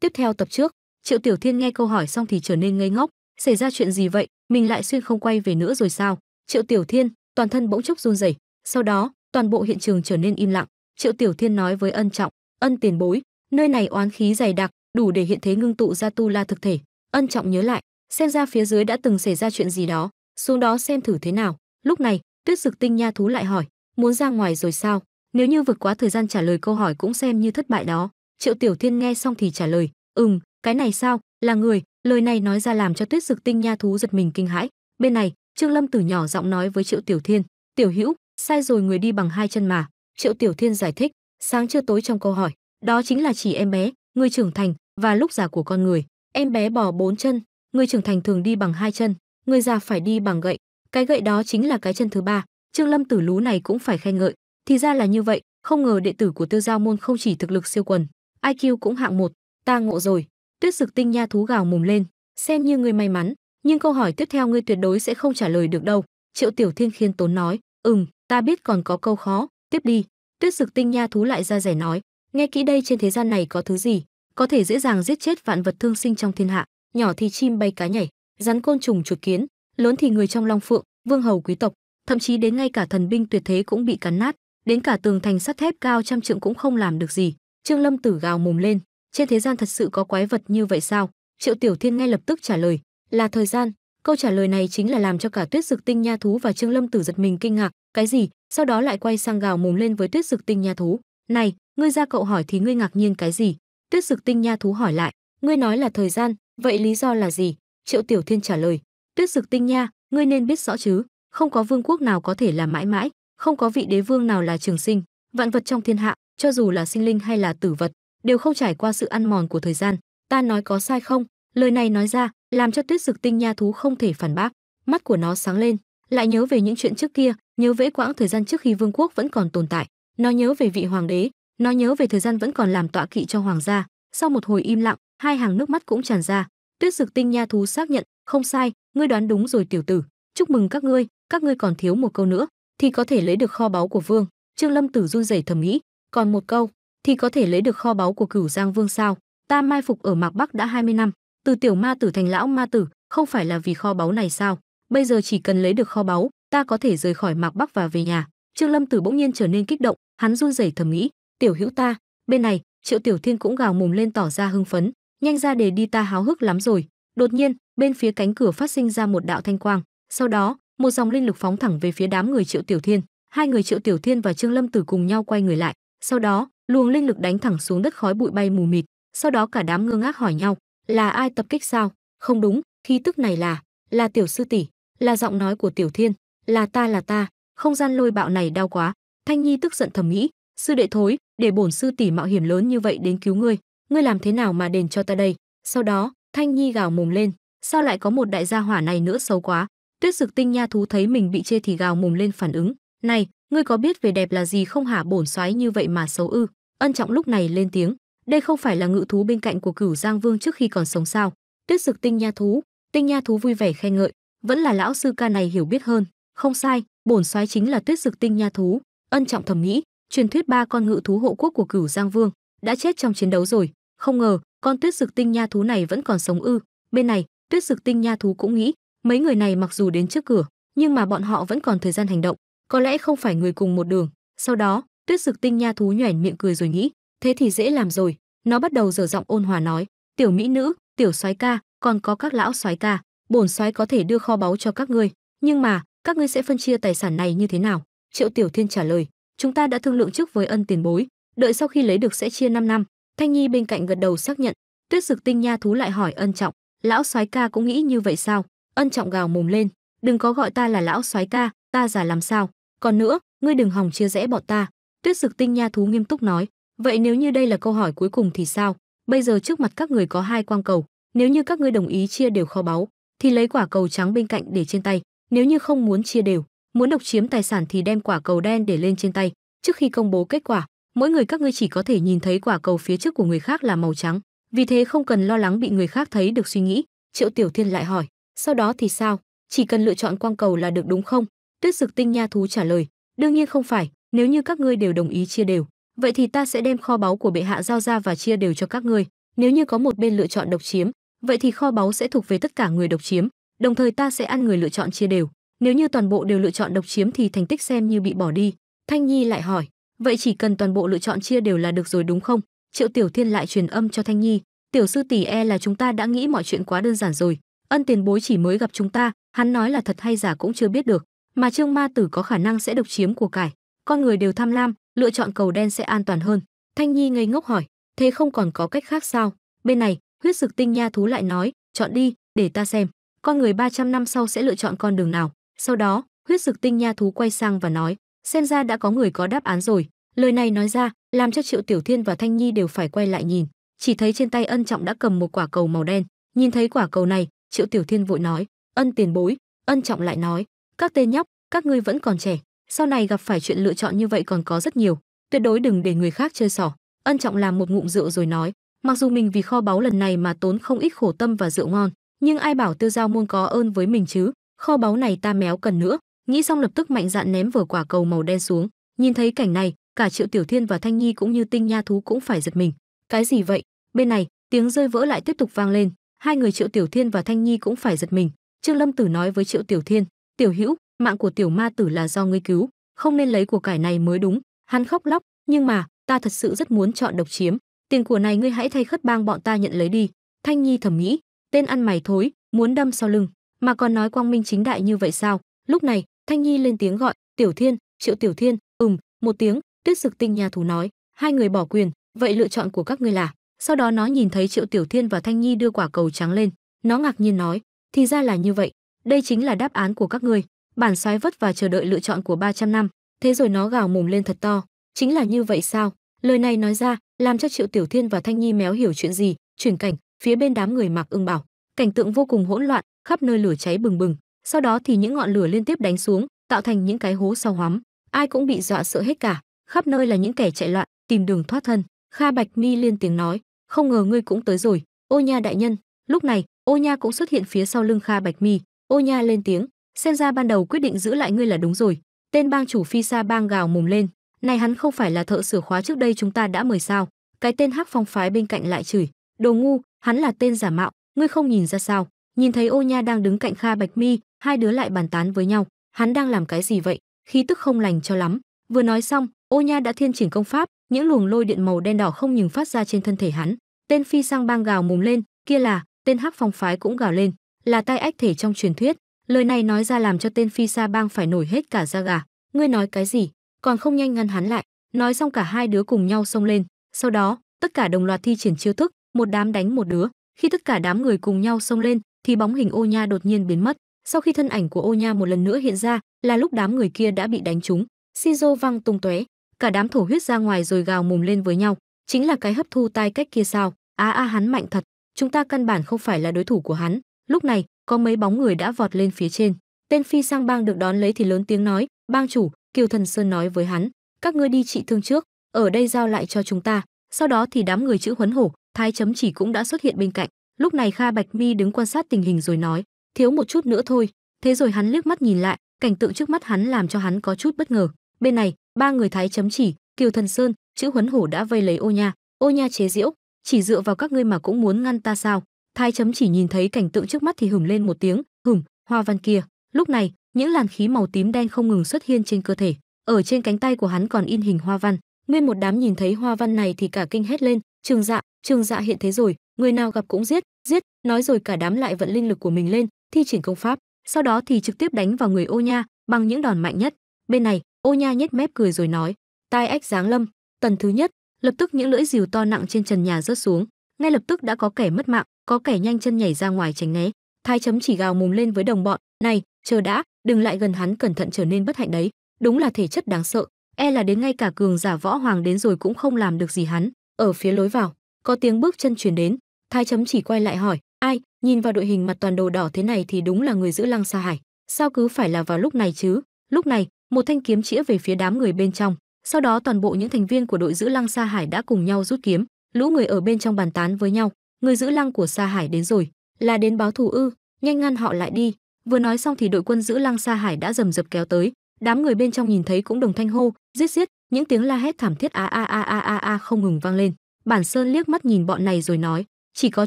Tiếp theo tập trước, Triệu Tiểu Thiên nghe câu hỏi xong thì trở nên ngây ngốc, xảy ra chuyện gì vậy, mình lại xuyên không quay về nữa rồi sao? Triệu Tiểu Thiên, toàn thân bỗng chốc run rẩy, sau đó, toàn bộ hiện trường trở nên im lặng. Triệu Tiểu Thiên nói với Ân Trọng, "Ân tiền bối, nơi này oán khí dày đặc, đủ để hiện thế ngưng tụ ra tu la thực thể." Ân Trọng nhớ lại, xem ra phía dưới đã từng xảy ra chuyện gì đó, xuống đó xem thử thế nào. Lúc này, Tuyết Dực Tinh Nha thú lại hỏi, "Muốn ra ngoài rồi sao?" Nếu như vượt quá thời gian trả lời câu hỏi cũng xem như thất bại đó. Triệu Tiểu Thiên nghe xong thì trả lời, "Ừm, cái này sao, là người." Lời này nói ra làm cho Tuyết Dực Tinh nha thú giật mình kinh hãi. Bên này, Trương Lâm Tử nhỏ giọng nói với Triệu Tiểu Thiên, "Tiểu Hữu, sai rồi người đi bằng hai chân mà." Triệu Tiểu Thiên giải thích, sáng chưa tối trong câu hỏi, "Đó chính là chỉ em bé, người trưởng thành và lúc già của con người. Em bé bò bốn chân, người trưởng thành thường đi bằng hai chân, người già phải đi bằng gậy. Cái gậy đó chính là cái chân thứ ba." Trương Lâm Tử lú này cũng phải khen ngợi, thì ra là như vậy, không ngờ đệ tử của Tiêu Giao môn không chỉ thực lực siêu quần, IQ cũng hạng một, ta ngộ rồi. Tuyết Sực Tinh nha thú gào mồm lên, xem như ngươi may mắn, nhưng câu hỏi tiếp theo ngươi tuyệt đối sẽ không trả lời được đâu. Triệu Tiểu Thiên khiên tốn nói, "Ừm, ta biết còn có câu khó, tiếp đi." Tuyết Sực Tinh nha thú lại ra rẻ nói, "Nghe kỹ đây trên thế gian này có thứ gì, có thể dễ dàng giết chết vạn vật thương sinh trong thiên hạ, nhỏ thì chim bay cá nhảy, rắn côn trùng chuột kiến, lớn thì người trong long phượng, vương hầu quý tộc, thậm chí đến ngay cả thần binh tuyệt thế cũng bị cắn nát, đến cả tường thành sắt thép cao trăm trượng cũng không làm được gì." Trương Lâm Tử gào mồm lên, trên thế gian thật sự có quái vật như vậy sao? Triệu Tiểu Thiên ngay lập tức trả lời, là thời gian. Câu trả lời này chính là làm cho cả Tuyết Dực Tinh Nha thú và Trương Lâm Tử giật mình kinh ngạc, cái gì? Sau đó lại quay sang gào mồm lên với Tuyết Dực Tinh Nha thú, "Này, ngươi ra cậu hỏi thì ngươi ngạc nhiên cái gì?" Tuyết Dực Tinh Nha thú hỏi lại, "Ngươi nói là thời gian, vậy lý do là gì?" Triệu Tiểu Thiên trả lời, "Tuyết Dực Tinh Nha, ngươi nên biết rõ chứ, không có vương quốc nào có thể là mãi mãi, không có vị đế vương nào là trường sinh, vạn vật trong thiên hạ cho dù là sinh linh hay là tử vật, đều không trải qua sự ăn mòn của thời gian. Ta nói có sai không? Lời này nói ra, làm cho Tuyết Dực Tinh nha thú không thể phản bác. Mắt của nó sáng lên, lại nhớ về những chuyện trước kia, nhớ về quãng thời gian trước khi vương quốc vẫn còn tồn tại. Nó nhớ về vị hoàng đế, nó nhớ về thời gian vẫn còn làm tọa kỵ cho hoàng gia. Sau một hồi im lặng, hai hàng nước mắt cũng tràn ra. Tuyết Dực Tinh nha thú xác nhận, không sai, ngươi đoán đúng rồi tiểu tử. Chúc mừng các ngươi, các ngươi còn thiếu một câu nữa thì có thể lấy được kho báu của vương. Trương Lâm Tử run rẩy thầm nghĩ, còn một câu, thì có thể lấy được kho báu của Cửu Giang Vương sao? Ta mai phục ở Mạc Bắc đã 20 năm, từ tiểu ma tử thành lão ma tử, không phải là vì kho báu này sao? Bây giờ chỉ cần lấy được kho báu, ta có thể rời khỏi Mạc Bắc và về nhà. Trương Lâm Tử bỗng nhiên trở nên kích động, hắn run rẩy thầm nghĩ, "Tiểu hữu ta." Bên này, Triệu Tiểu Thiên cũng gào mồm lên tỏ ra hưng phấn, "Nhanh ra để đi ta háo hức lắm rồi." Đột nhiên, bên phía cánh cửa phát sinh ra một đạo thanh quang, sau đó, một dòng linh lực phóng thẳng về phía đám người Triệu Tiểu Thiên. Hai người Triệu Tiểu Thiên và Trương Lâm Tử cùng nhau quay người lại, sau đó luồng linh lực đánh thẳng xuống đất khói bụi bay mù mịt sau đó cả đám ngơ ngác hỏi nhau là ai tập kích sao không đúng khi tức này là là tiểu sư tỷ là giọng nói của tiểu thiên là ta là ta không gian lôi bạo này đau quá thanh nhi tức giận thầm nghĩ sư đệ thối để bổn sư tỷ mạo hiểm lớn như vậy đến cứu ngươi ngươi làm thế nào mà đền cho ta đây sau đó thanh nhi gào mồm lên sao lại có một đại gia hỏa này nữa xấu quá tuyết dực tinh nha thú thấy mình bị chê thì gào mồm lên phản ứng này ngươi có biết về đẹp là gì không hả bổn soái như vậy mà xấu ư ân trọng lúc này lên tiếng đây không phải là ngự thú bên cạnh của cửu giang vương trước khi còn sống sao tuyết dực tinh nha thú tinh nha thú vui vẻ khen ngợi vẫn là lão sư ca này hiểu biết hơn không sai bổn soái chính là tuyết dực tinh nha thú ân trọng thẩm nghĩ truyền thuyết ba con ngự thú hộ quốc của cửu giang vương đã chết trong chiến đấu rồi không ngờ con tuyết dực tinh nha thú này vẫn còn sống ư bên này tuyết dực tinh nha thú cũng nghĩ mấy người này mặc dù đến trước cửa nhưng mà bọn họ vẫn còn thời gian hành động có lẽ không phải người cùng một đường sau đó tuyết dực tinh nha thú nhoẻn miệng cười rồi nghĩ thế thì dễ làm rồi nó bắt đầu dở giọng ôn hòa nói tiểu mỹ nữ tiểu soái ca còn có các lão soái ca bổn soái có thể đưa kho báu cho các ngươi nhưng mà các ngươi sẽ phân chia tài sản này như thế nào triệu tiểu thiên trả lời chúng ta đã thương lượng trước với ân tiền bối đợi sau khi lấy được sẽ chia 5 năm thanh nhi bên cạnh gật đầu xác nhận tuyết dực tinh nha thú lại hỏi ân trọng lão soái ca cũng nghĩ như vậy sao ân trọng gào mồm lên đừng có gọi ta là lão soái ca ta già làm sao còn nữa ngươi đừng hòng chia rẽ bọn ta tuyết dực tinh nha thú nghiêm túc nói vậy nếu như đây là câu hỏi cuối cùng thì sao bây giờ trước mặt các người có hai quang cầu nếu như các ngươi đồng ý chia đều kho báu thì lấy quả cầu trắng bên cạnh để trên tay nếu như không muốn chia đều muốn độc chiếm tài sản thì đem quả cầu đen để lên trên tay trước khi công bố kết quả mỗi người các ngươi chỉ có thể nhìn thấy quả cầu phía trước của người khác là màu trắng vì thế không cần lo lắng bị người khác thấy được suy nghĩ triệu tiểu thiên lại hỏi sau đó thì sao chỉ cần lựa chọn quang cầu là được đúng không Tuyết Sực Tinh Nha thú trả lời, đương nhiên không phải, nếu như các ngươi đều đồng ý chia đều, vậy thì ta sẽ đem kho báu của bệ hạ giao ra và chia đều cho các ngươi, nếu như có một bên lựa chọn độc chiếm, vậy thì kho báu sẽ thuộc về tất cả người độc chiếm, đồng thời ta sẽ ăn người lựa chọn chia đều, nếu như toàn bộ đều lựa chọn độc chiếm thì thành tích xem như bị bỏ đi. Thanh Nhi lại hỏi, vậy chỉ cần toàn bộ lựa chọn chia đều là được rồi đúng không? Triệu Tiểu Thiên lại truyền âm cho Thanh Nhi, tiểu sư tỷ e là chúng ta đã nghĩ mọi chuyện quá đơn giản rồi, ân tiền bối chỉ mới gặp chúng ta, hắn nói là thật hay giả cũng chưa biết được, mà trương ma tử có khả năng sẽ độc chiếm của cải con người đều tham lam lựa chọn cầu đen sẽ an toàn hơn thanh nhi ngây ngốc hỏi thế không còn có cách khác sao bên này huyết dực tinh nha thú lại nói chọn đi để ta xem con người 300 năm sau sẽ lựa chọn con đường nào sau đó huyết dực tinh nha thú quay sang và nói xem ra đã có người có đáp án rồi lời này nói ra làm cho triệu tiểu thiên và thanh nhi đều phải quay lại nhìn chỉ thấy trên tay ân trọng đã cầm một quả cầu màu đen nhìn thấy quả cầu này triệu tiểu thiên vội nói ân tiền bối ân trọng lại nói các tên nhóc các ngươi vẫn còn trẻ sau này gặp phải chuyện lựa chọn như vậy còn có rất nhiều tuyệt đối đừng để người khác chơi xỏ ân trọng làm một ngụm rượu rồi nói mặc dù mình vì kho báu lần này mà tốn không ít khổ tâm và rượu ngon nhưng ai bảo tiêu giao môn có ơn với mình chứ kho báu này ta méo cần nữa nghĩ xong lập tức mạnh dạn ném vở quả cầu màu đen xuống nhìn thấy cảnh này cả triệu tiểu thiên và thanh nhi cũng như tinh nha thú cũng phải giật mình cái gì vậy bên này tiếng rơi vỡ lại tiếp tục vang lên hai người triệu tiểu thiên và thanh nhi cũng phải giật mình trương lâm tử nói với triệu tiểu thiên Tiểu Hữu, mạng của tiểu ma tử là do ngươi cứu, không nên lấy của cải này mới đúng." Hắn khóc lóc, "Nhưng mà, ta thật sự rất muốn chọn độc chiếm, tiền của này ngươi hãy thay khất bang bọn ta nhận lấy đi." Thanh Nhi thầm nghĩ, tên ăn mày thối, muốn đâm sau lưng, mà còn nói quang minh chính đại như vậy sao? Lúc này, Thanh Nhi lên tiếng gọi, "Tiểu Thiên, Triệu Tiểu Thiên." Ừm, một tiếng, Tuyết Sực Tinh nhà thù nói, "Hai người bỏ quyền, vậy lựa chọn của các ngươi là?" Sau đó nó nhìn thấy Triệu Tiểu Thiên và Thanh Nhi đưa quả cầu trắng lên, nó ngạc nhiên nói, "Thì ra là như vậy, đây chính là đáp án của các người. Bản soái vất và chờ đợi lựa chọn của 300 năm, thế rồi nó gào mồm lên thật to, chính là như vậy sao? Lời này nói ra, làm cho Triệu Tiểu Thiên và Thanh Nhi méo hiểu chuyện gì, chuyển cảnh, phía bên đám người mặc Ưng Bảo, cảnh tượng vô cùng hỗn loạn, khắp nơi lửa cháy bừng bừng, sau đó thì những ngọn lửa liên tiếp đánh xuống, tạo thành những cái hố sâu hoắm, ai cũng bị dọa sợ hết cả, khắp nơi là những kẻ chạy loạn, tìm đường thoát thân. Kha Bạch Mi liên tiếng nói, không ngờ ngươi cũng tới rồi, Ô Nha đại nhân. Lúc này, Ô Nha cũng xuất hiện phía sau lưng Kha Bạch Mi, Ô Nha lên tiếng, xem ra ban đầu quyết định giữ lại ngươi là đúng rồi. Tên bang chủ Phi Sa bang gào mồm lên, này hắn không phải là thợ sửa khóa trước đây chúng ta đã mời sao? Cái tên Hắc Phong phái bên cạnh lại chửi, đồ ngu, hắn là tên giả mạo, ngươi không nhìn ra sao? Nhìn thấy Ô Nha đang đứng cạnh Kha Bạch Mi, hai đứa lại bàn tán với nhau, hắn đang làm cái gì vậy? Khí tức không lành cho lắm. Vừa nói xong, Ô Nha đã thiên triển công pháp, những luồng lôi điện màu đen đỏ không ngừng phát ra trên thân thể hắn. Tên Phi Sang bang gào mồm lên, kia là, tên Hắc Phong phái cũng gào lên, là tai ách thể trong truyền thuyết lời này nói ra làm cho tên phi sa bang phải nổi hết cả da gà ngươi nói cái gì còn không nhanh ngăn hắn lại nói xong cả hai đứa cùng nhau xông lên sau đó tất cả đồng loạt thi triển chiêu thức một đám đánh một đứa khi tất cả đám người cùng nhau xông lên thì bóng hình ô nha đột nhiên biến mất sau khi thân ảnh của ô nha một lần nữa hiện ra là lúc đám người kia đã bị đánh trúng shizo văng tung tóe cả đám thổ huyết ra ngoài rồi gào mồm lên với nhau chính là cái hấp thu tai cách kia sao á a hắn mạnh thật chúng ta căn bản không phải là đối thủ của hắn Lúc này, có mấy bóng người đã vọt lên phía trên. Tên phi sang bang được đón lấy thì lớn tiếng nói, "Bang chủ, Kiều Thần Sơn nói với hắn, các ngươi đi trị thương trước, ở đây giao lại cho chúng ta." Sau đó thì đám người chữ huấn hổ, thái chấm chỉ cũng đã xuất hiện bên cạnh. Lúc này Kha Bạch Mi đứng quan sát tình hình rồi nói, "Thiếu một chút nữa thôi." Thế rồi hắn liếc mắt nhìn lại, cảnh tượng trước mắt hắn làm cho hắn có chút bất ngờ. Bên này, ba người thái chấm chỉ, Kiều Thần Sơn, chữ huấn hổ đã vây lấy Ô Nha. Ô Nha chế diễu, chỉ dựa vào các ngươi mà cũng muốn ngăn ta sao? thái chấm chỉ nhìn thấy cảnh tượng trước mắt thì hửng lên một tiếng hửng, hoa văn kia lúc này những làn khí màu tím đen không ngừng xuất hiện trên cơ thể ở trên cánh tay của hắn còn in hình hoa văn nguyên một đám nhìn thấy hoa văn này thì cả kinh hết lên trường dạ trường dạ hiện thế rồi người nào gặp cũng giết giết nói rồi cả đám lại vận linh lực của mình lên thi triển công pháp sau đó thì trực tiếp đánh vào người ô nha bằng những đòn mạnh nhất bên này ô nha nhếch mép cười rồi nói tai ách giáng lâm tần thứ nhất lập tức những lưỡi rìu to nặng trên trần nhà rớt xuống ngay lập tức đã có kẻ mất mạng có kẻ nhanh chân nhảy ra ngoài tránh né thái chấm chỉ gào mồm lên với đồng bọn này chờ đã đừng lại gần hắn cẩn thận trở nên bất hạnh đấy đúng là thể chất đáng sợ e là đến ngay cả cường giả võ hoàng đến rồi cũng không làm được gì hắn ở phía lối vào có tiếng bước chân truyền đến thái chấm chỉ quay lại hỏi ai nhìn vào đội hình mặt toàn đồ đỏ thế này thì đúng là người giữ lăng sa hải sao cứ phải là vào lúc này chứ lúc này một thanh kiếm chĩa về phía đám người bên trong sau đó toàn bộ những thành viên của đội giữ lăng sa hải đã cùng nhau rút kiếm lũ người ở bên trong bàn tán với nhau người giữ lăng của sa hải đến rồi là đến báo thù ư nhanh ngăn họ lại đi vừa nói xong thì đội quân giữ lăng sa hải đã rầm rập kéo tới đám người bên trong nhìn thấy cũng đồng thanh hô giết giết những tiếng la hét thảm thiết a a a a a a không ngừng vang lên bản sơn liếc mắt nhìn bọn này rồi nói chỉ có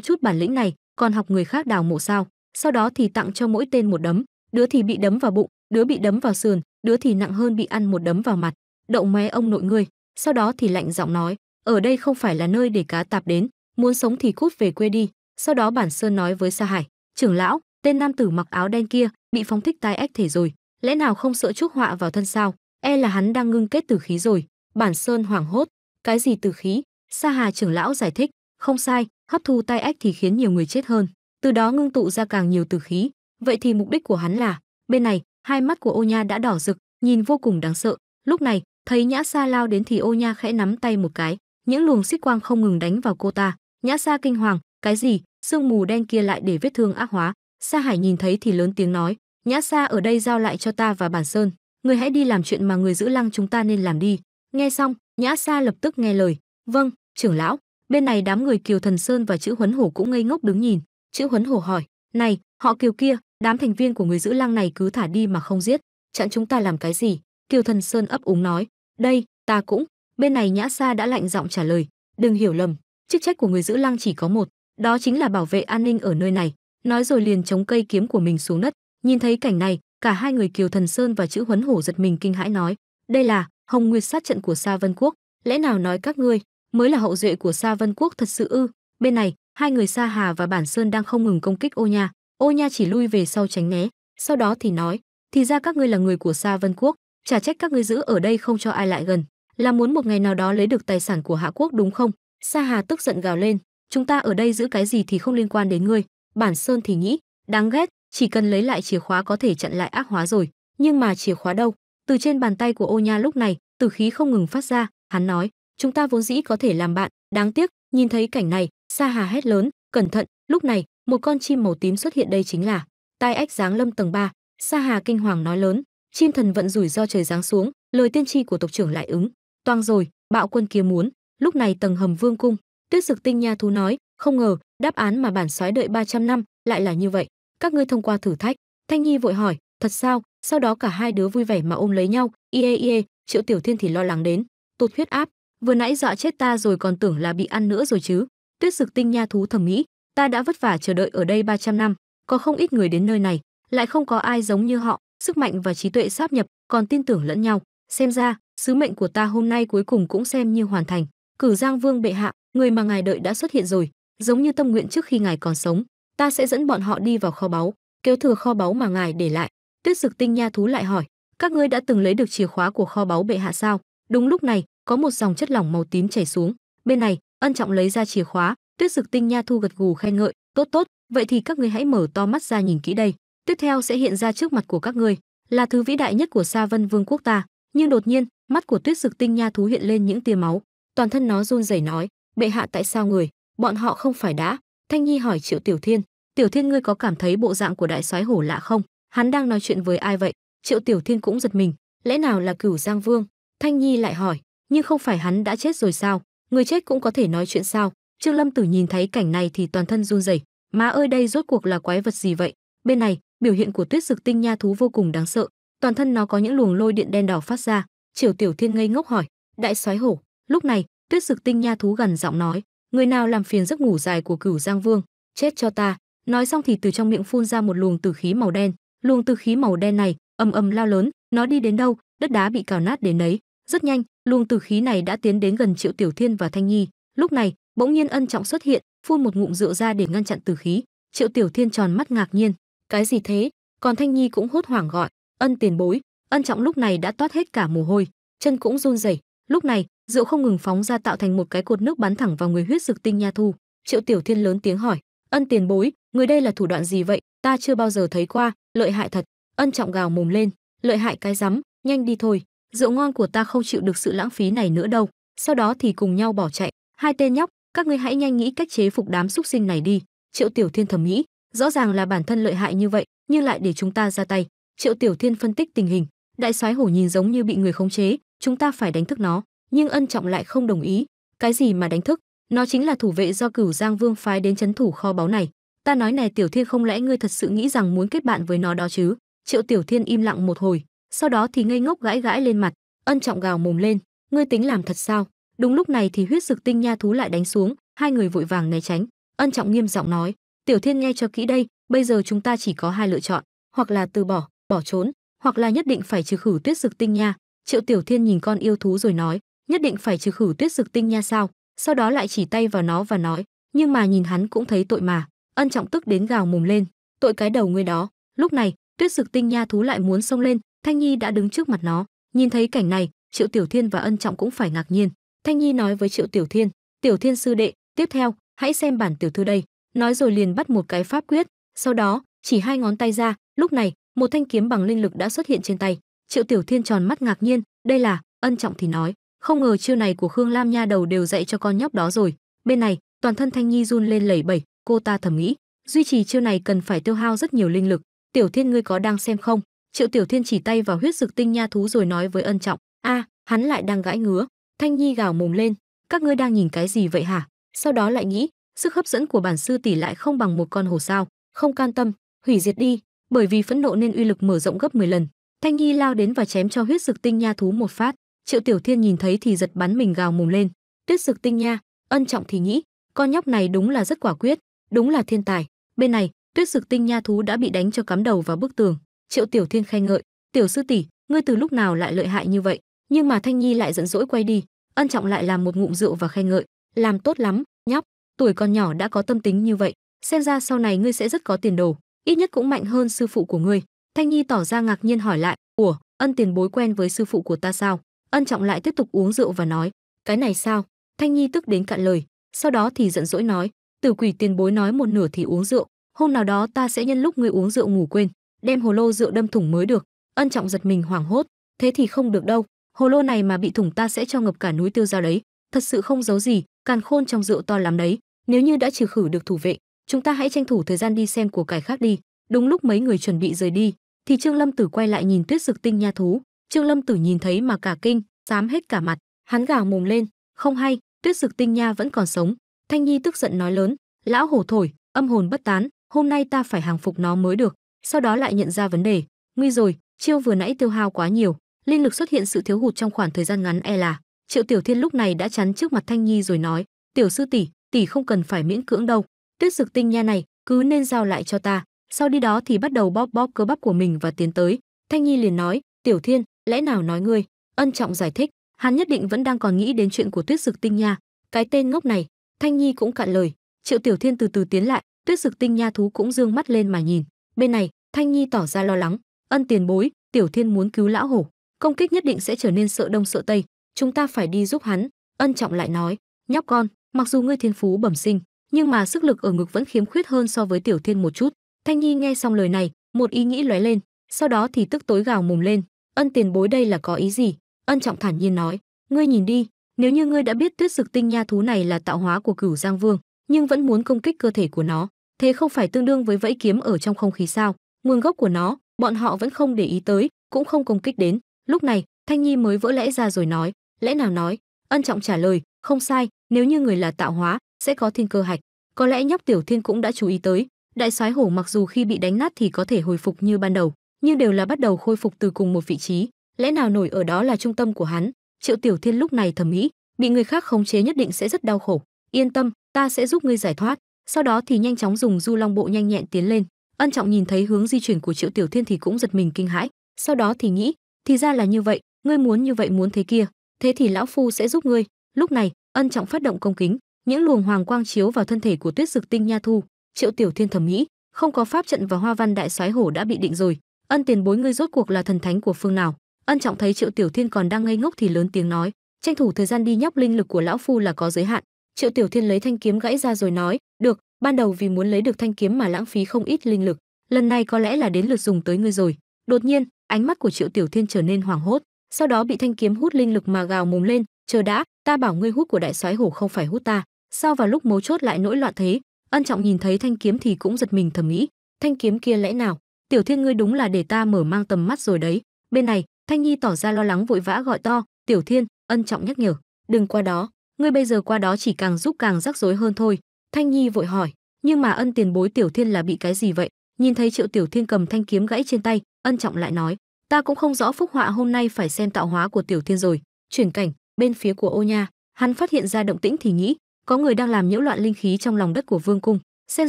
chút bản lĩnh này còn học người khác đào mộ sao sau đó thì tặng cho mỗi tên một đấm đứa thì bị đấm vào bụng đứa bị đấm vào sườn đứa thì nặng hơn bị ăn một đấm vào mặt động mé ông nội ngươi sau đó thì lạnh giọng nói ở đây không phải là nơi để cá tạp đến, muốn sống thì cút về quê đi. Sau đó Bản Sơn nói với Sa Hải, trưởng lão, tên nam tử mặc áo đen kia bị phóng thích tai ách thể rồi, lẽ nào không sợ chuốc họa vào thân sao? E là hắn đang ngưng kết tử khí rồi. Bản Sơn hoảng hốt, cái gì tử khí? Sa Hà trưởng lão giải thích, không sai, hấp thu tai ách thì khiến nhiều người chết hơn, từ đó ngưng tụ ra càng nhiều tử khí. Vậy thì mục đích của hắn là, bên này, hai mắt của Ô Nha đã đỏ rực, nhìn vô cùng đáng sợ. Lúc này, thấy Nhã Sa lao đến thì Ô Nha khẽ nắm tay một cái, những luồng xích quang không ngừng đánh vào cô ta nhã sa kinh hoàng cái gì sương mù đen kia lại để vết thương ác hóa sa hải nhìn thấy thì lớn tiếng nói nhã sa ở đây giao lại cho ta và bản sơn người hãy đi làm chuyện mà người giữ lăng chúng ta nên làm đi nghe xong nhã sa lập tức nghe lời vâng trưởng lão bên này đám người kiều thần sơn và chữ huấn hổ cũng ngây ngốc đứng nhìn chữ huấn hổ hỏi này họ kiều kia đám thành viên của người giữ lăng này cứ thả đi mà không giết chặn chúng ta làm cái gì kiều thần sơn ấp úng nói đây ta cũng bên này nhã sa đã lạnh giọng trả lời đừng hiểu lầm chức trách của người giữ lăng chỉ có một đó chính là bảo vệ an ninh ở nơi này nói rồi liền chống cây kiếm của mình xuống đất nhìn thấy cảnh này cả hai người kiều thần sơn và chữ huấn hổ giật mình kinh hãi nói đây là hồng nguyệt sát trận của sa vân quốc lẽ nào nói các ngươi mới là hậu duệ của sa vân quốc thật sự ư bên này hai người sa hà và bản sơn đang không ngừng công kích ô nha ô nha chỉ lui về sau tránh né sau đó thì nói thì ra các ngươi là người của sa vân quốc chả trách các ngươi giữ ở đây không cho ai lại gần là muốn một ngày nào đó lấy được tài sản của Hạ Quốc đúng không? Sa Hà tức giận gào lên, chúng ta ở đây giữ cái gì thì không liên quan đến ngươi. Bản Sơn thì nghĩ, đáng ghét, chỉ cần lấy lại chìa khóa có thể chặn lại ác hóa rồi, nhưng mà chìa khóa đâu? Từ trên bàn tay của Ô Nha lúc này, từ khí không ngừng phát ra, hắn nói, chúng ta vốn dĩ có thể làm bạn, đáng tiếc, nhìn thấy cảnh này, Sa Hà hét lớn, cẩn thận, lúc này, một con chim màu tím xuất hiện đây chính là tai ách giáng lâm tầng 3. Sa Hà kinh hoàng nói lớn, chim thần vận rủi do trời giáng xuống, lời tiên tri của tộc trưởng lại ứng toang rồi bạo quân kia muốn lúc này tầng hầm vương cung tuyết dực tinh nha thú nói không ngờ đáp án mà bản soái đợi 300 năm lại là như vậy các ngươi thông qua thử thách thanh nhi vội hỏi thật sao sau đó cả hai đứa vui vẻ mà ôm lấy nhau ie ie triệu tiểu thiên thì lo lắng đến tụt huyết áp vừa nãy dọa chết ta rồi còn tưởng là bị ăn nữa rồi chứ tuyết dực tinh nha thú thầm nghĩ ta đã vất vả chờ đợi ở đây 300 năm có không ít người đến nơi này lại không có ai giống như họ sức mạnh và trí tuệ sáp nhập còn tin tưởng lẫn nhau xem ra sứ mệnh của ta hôm nay cuối cùng cũng xem như hoàn thành cử giang vương bệ hạ người mà ngài đợi đã xuất hiện rồi giống như tâm nguyện trước khi ngài còn sống ta sẽ dẫn bọn họ đi vào kho báu kéo thừa kho báu mà ngài để lại tuyết dực tinh nha thú lại hỏi các ngươi đã từng lấy được chìa khóa của kho báu bệ hạ sao đúng lúc này có một dòng chất lỏng màu tím chảy xuống bên này ân trọng lấy ra chìa khóa tuyết dực tinh nha thu gật gù khen ngợi tốt tốt vậy thì các ngươi hãy mở to mắt ra nhìn kỹ đây tiếp theo sẽ hiện ra trước mặt của các ngươi là thứ vĩ đại nhất của Sa Vân Vương quốc ta, nhưng đột nhiên, mắt của tuyết dực tinh nha thú hiện lên những tia máu toàn thân nó run rẩy nói bệ hạ tại sao người bọn họ không phải đã thanh nhi hỏi triệu tiểu thiên tiểu thiên ngươi có cảm thấy bộ dạng của đại soái hổ lạ không hắn đang nói chuyện với ai vậy triệu tiểu thiên cũng giật mình lẽ nào là cửu giang vương thanh nhi lại hỏi nhưng không phải hắn đã chết rồi sao người chết cũng có thể nói chuyện sao trương lâm tử nhìn thấy cảnh này thì toàn thân run rẩy má ơi đây rốt cuộc là quái vật gì vậy bên này biểu hiện của tuyết dực tinh nha thú vô cùng đáng sợ toàn thân nó có những luồng lôi điện đen đỏ phát ra Triều Tiểu Thiên ngây ngốc hỏi, "Đại soái hổ?" Lúc này, Tuyết Dực Tinh nha thú gần giọng nói, "Người nào làm phiền giấc ngủ dài của Cửu Giang Vương, chết cho ta." Nói xong thì từ trong miệng phun ra một luồng tử khí màu đen, luồng tử khí màu đen này âm âm lao lớn, nó đi đến đâu, đất đá bị cào nát đến đấy. Rất nhanh, luồng tử khí này đã tiến đến gần Triệu Tiểu Thiên và Thanh Nhi. Lúc này, bỗng nhiên Ân Trọng xuất hiện, phun một ngụm rượu ra để ngăn chặn tử khí. Triệu Tiểu Thiên tròn mắt ngạc nhiên, cái gì thế? Còn Thanh Nhi cũng hốt hoảng gọi, "Ân tiền bối, ân trọng lúc này đã toát hết cả mồ hôi chân cũng run rẩy lúc này rượu không ngừng phóng ra tạo thành một cái cột nước bắn thẳng vào người huyết dực tinh nha thu triệu tiểu thiên lớn tiếng hỏi ân tiền bối người đây là thủ đoạn gì vậy ta chưa bao giờ thấy qua lợi hại thật ân trọng gào mồm lên lợi hại cái rắm nhanh đi thôi rượu ngon của ta không chịu được sự lãng phí này nữa đâu sau đó thì cùng nhau bỏ chạy hai tên nhóc các ngươi hãy nhanh nghĩ cách chế phục đám xúc sinh này đi triệu tiểu thiên thầm nghĩ rõ ràng là bản thân lợi hại như vậy nhưng lại để chúng ta ra tay triệu tiểu thiên phân tích tình hình đại soái hổ nhìn giống như bị người khống chế chúng ta phải đánh thức nó nhưng ân trọng lại không đồng ý cái gì mà đánh thức nó chính là thủ vệ do cửu giang vương phái đến chấn thủ kho báu này ta nói này tiểu thiên không lẽ ngươi thật sự nghĩ rằng muốn kết bạn với nó đó chứ triệu tiểu thiên im lặng một hồi sau đó thì ngây ngốc gãi gãi lên mặt ân trọng gào mồm lên ngươi tính làm thật sao đúng lúc này thì huyết dực tinh nha thú lại đánh xuống hai người vội vàng né tránh ân trọng nghiêm giọng nói tiểu thiên nghe cho kỹ đây bây giờ chúng ta chỉ có hai lựa chọn hoặc là từ bỏ bỏ trốn hoặc là nhất định phải trừ khử tuyết dực tinh nha triệu tiểu thiên nhìn con yêu thú rồi nói nhất định phải trừ khử tuyết dực tinh nha sao sau đó lại chỉ tay vào nó và nói nhưng mà nhìn hắn cũng thấy tội mà ân trọng tức đến gào mồm lên tội cái đầu ngươi đó lúc này tuyết dực tinh nha thú lại muốn xông lên thanh nhi đã đứng trước mặt nó nhìn thấy cảnh này triệu tiểu thiên và ân trọng cũng phải ngạc nhiên thanh nhi nói với triệu tiểu thiên tiểu thiên sư đệ tiếp theo hãy xem bản tiểu thư đây nói rồi liền bắt một cái pháp quyết sau đó chỉ hai ngón tay ra lúc này một thanh kiếm bằng linh lực đã xuất hiện trên tay triệu tiểu thiên tròn mắt ngạc nhiên đây là ân trọng thì nói không ngờ chiêu này của khương lam nha đầu đều dạy cho con nhóc đó rồi bên này toàn thân thanh nhi run lên lẩy bẩy cô ta thầm nghĩ duy trì chiêu này cần phải tiêu hao rất nhiều linh lực tiểu thiên ngươi có đang xem không triệu tiểu thiên chỉ tay vào huyết dực tinh nha thú rồi nói với ân trọng a à, hắn lại đang gãi ngứa thanh nhi gào mồm lên các ngươi đang nhìn cái gì vậy hả sau đó lại nghĩ sức hấp dẫn của bản sư tỷ lại không bằng một con hồ sao không can tâm hủy diệt đi bởi vì phẫn nộ nên uy lực mở rộng gấp 10 lần. Thanh Nhi lao đến và chém cho huyết dực tinh nha thú một phát, Triệu Tiểu Thiên nhìn thấy thì giật bắn mình gào mồm lên. Tuyết dực tinh nha, ân trọng thì nghĩ con nhóc này đúng là rất quả quyết, đúng là thiên tài. Bên này, Tuyết dực tinh nha thú đã bị đánh cho cắm đầu vào bức tường. Triệu Tiểu Thiên khen ngợi, "Tiểu sư tỷ, ngươi từ lúc nào lại lợi hại như vậy?" Nhưng mà Thanh Nhi lại giận dỗi quay đi, ân trọng lại làm một ngụm rượu và khen ngợi, "Làm tốt lắm, nhóc, tuổi còn nhỏ đã có tâm tính như vậy, xem ra sau này ngươi sẽ rất có tiền đồ." ít nhất cũng mạnh hơn sư phụ của ngươi thanh nhi tỏ ra ngạc nhiên hỏi lại ủa ân tiền bối quen với sư phụ của ta sao ân trọng lại tiếp tục uống rượu và nói cái này sao thanh nhi tức đến cạn lời sau đó thì giận dỗi nói tử quỷ tiền bối nói một nửa thì uống rượu hôm nào đó ta sẽ nhân lúc ngươi uống rượu ngủ quên đem hồ lô rượu đâm thủng mới được ân trọng giật mình hoảng hốt thế thì không được đâu hồ lô này mà bị thủng ta sẽ cho ngập cả núi tiêu dao đấy thật sự không giấu gì càn khôn trong rượu to lắm đấy nếu như đã trừ khử được thủ vệ chúng ta hãy tranh thủ thời gian đi xem của cải khác đi đúng lúc mấy người chuẩn bị rời đi thì trương lâm tử quay lại nhìn tuyết dực tinh nha thú trương lâm tử nhìn thấy mà cả kinh dám hết cả mặt hắn gào mồm lên không hay tuyết dực tinh nha vẫn còn sống thanh nhi tức giận nói lớn lão hổ thổi âm hồn bất tán hôm nay ta phải hàng phục nó mới được sau đó lại nhận ra vấn đề nguy rồi chiêu vừa nãy tiêu hao quá nhiều linh lực xuất hiện sự thiếu hụt trong khoảng thời gian ngắn e là triệu tiểu thiên lúc này đã chắn trước mặt thanh nhi rồi nói tiểu sư tỷ tỷ không cần phải miễn cưỡng đâu tuyết dực tinh nha này cứ nên giao lại cho ta sau đi đó thì bắt đầu bóp bóp cơ bắp của mình và tiến tới thanh nhi liền nói tiểu thiên lẽ nào nói ngươi ân trọng giải thích hắn nhất định vẫn đang còn nghĩ đến chuyện của tuyết dực tinh nha cái tên ngốc này thanh nhi cũng cạn lời triệu tiểu thiên từ từ tiến lại tuyết dực tinh nha thú cũng dương mắt lên mà nhìn bên này thanh nhi tỏ ra lo lắng ân tiền bối tiểu thiên muốn cứu lão hổ công kích nhất định sẽ trở nên sợ đông sợ tây chúng ta phải đi giúp hắn ân trọng lại nói nhóc con mặc dù ngươi thiên phú bẩm sinh nhưng mà sức lực ở ngực vẫn khiếm khuyết hơn so với Tiểu Thiên một chút. Thanh Nhi nghe xong lời này, một ý nghĩ lóe lên, sau đó thì tức tối gào mồm lên, "Ân tiền bối đây là có ý gì?" Ân Trọng thản nhiên nói, "Ngươi nhìn đi, nếu như ngươi đã biết Tuyết Dực Tinh Nha thú này là tạo hóa của Cửu Giang Vương, nhưng vẫn muốn công kích cơ thể của nó, thế không phải tương đương với vẫy kiếm ở trong không khí sao? Nguồn gốc của nó, bọn họ vẫn không để ý tới, cũng không công kích đến." Lúc này, Thanh Nhi mới vỡ lẽ ra rồi nói, "Lẽ nào nói?" Ân Trọng trả lời, "Không sai, nếu như người là tạo hóa, sẽ có thiên cơ hạch có lẽ nhóc tiểu thiên cũng đã chú ý tới đại soái hổ mặc dù khi bị đánh nát thì có thể hồi phục như ban đầu nhưng đều là bắt đầu khôi phục từ cùng một vị trí lẽ nào nổi ở đó là trung tâm của hắn triệu tiểu thiên lúc này thầm nghĩ bị người khác khống chế nhất định sẽ rất đau khổ yên tâm ta sẽ giúp ngươi giải thoát sau đó thì nhanh chóng dùng du long bộ nhanh nhẹn tiến lên ân trọng nhìn thấy hướng di chuyển của triệu tiểu thiên thì cũng giật mình kinh hãi sau đó thì nghĩ thì ra là như vậy ngươi muốn như vậy muốn thế kia thế thì lão phu sẽ giúp ngươi lúc này ân trọng phát động công kính những luồng hoàng quang chiếu vào thân thể của tuyết dực tinh nha thu triệu tiểu thiên thẩm mỹ không có pháp trận và hoa văn đại soái hổ đã bị định rồi ân tiền bối ngươi rốt cuộc là thần thánh của phương nào ân trọng thấy triệu tiểu thiên còn đang ngây ngốc thì lớn tiếng nói tranh thủ thời gian đi nhóc linh lực của lão phu là có giới hạn triệu tiểu thiên lấy thanh kiếm gãy ra rồi nói được ban đầu vì muốn lấy được thanh kiếm mà lãng phí không ít linh lực lần này có lẽ là đến lượt dùng tới ngươi rồi đột nhiên ánh mắt của triệu tiểu thiên trở nên hoảng hốt sau đó bị thanh kiếm hút linh lực mà gào mồm lên chờ đã ta bảo ngươi hút của đại soái hổ không phải hút ta Sao vào lúc mấu chốt lại nỗi loạn thế? Ân Trọng nhìn thấy thanh kiếm thì cũng giật mình thầm nghĩ, thanh kiếm kia lẽ nào? Tiểu Thiên ngươi đúng là để ta mở mang tầm mắt rồi đấy. Bên này, Thanh Nhi tỏ ra lo lắng vội vã gọi to, "Tiểu Thiên, Ân Trọng nhắc nhở, đừng qua đó, ngươi bây giờ qua đó chỉ càng giúp càng rắc rối hơn thôi." Thanh Nhi vội hỏi, "Nhưng mà Ân tiền bối Tiểu Thiên là bị cái gì vậy?" Nhìn thấy Triệu Tiểu Thiên cầm thanh kiếm gãy trên tay, Ân Trọng lại nói, "Ta cũng không rõ phúc họa hôm nay phải xem tạo hóa của Tiểu Thiên rồi." Chuyển cảnh, bên phía của Ô Nha, hắn phát hiện ra động tĩnh thì nghĩ, có người đang làm nhiễu loạn linh khí trong lòng đất của vương cung xem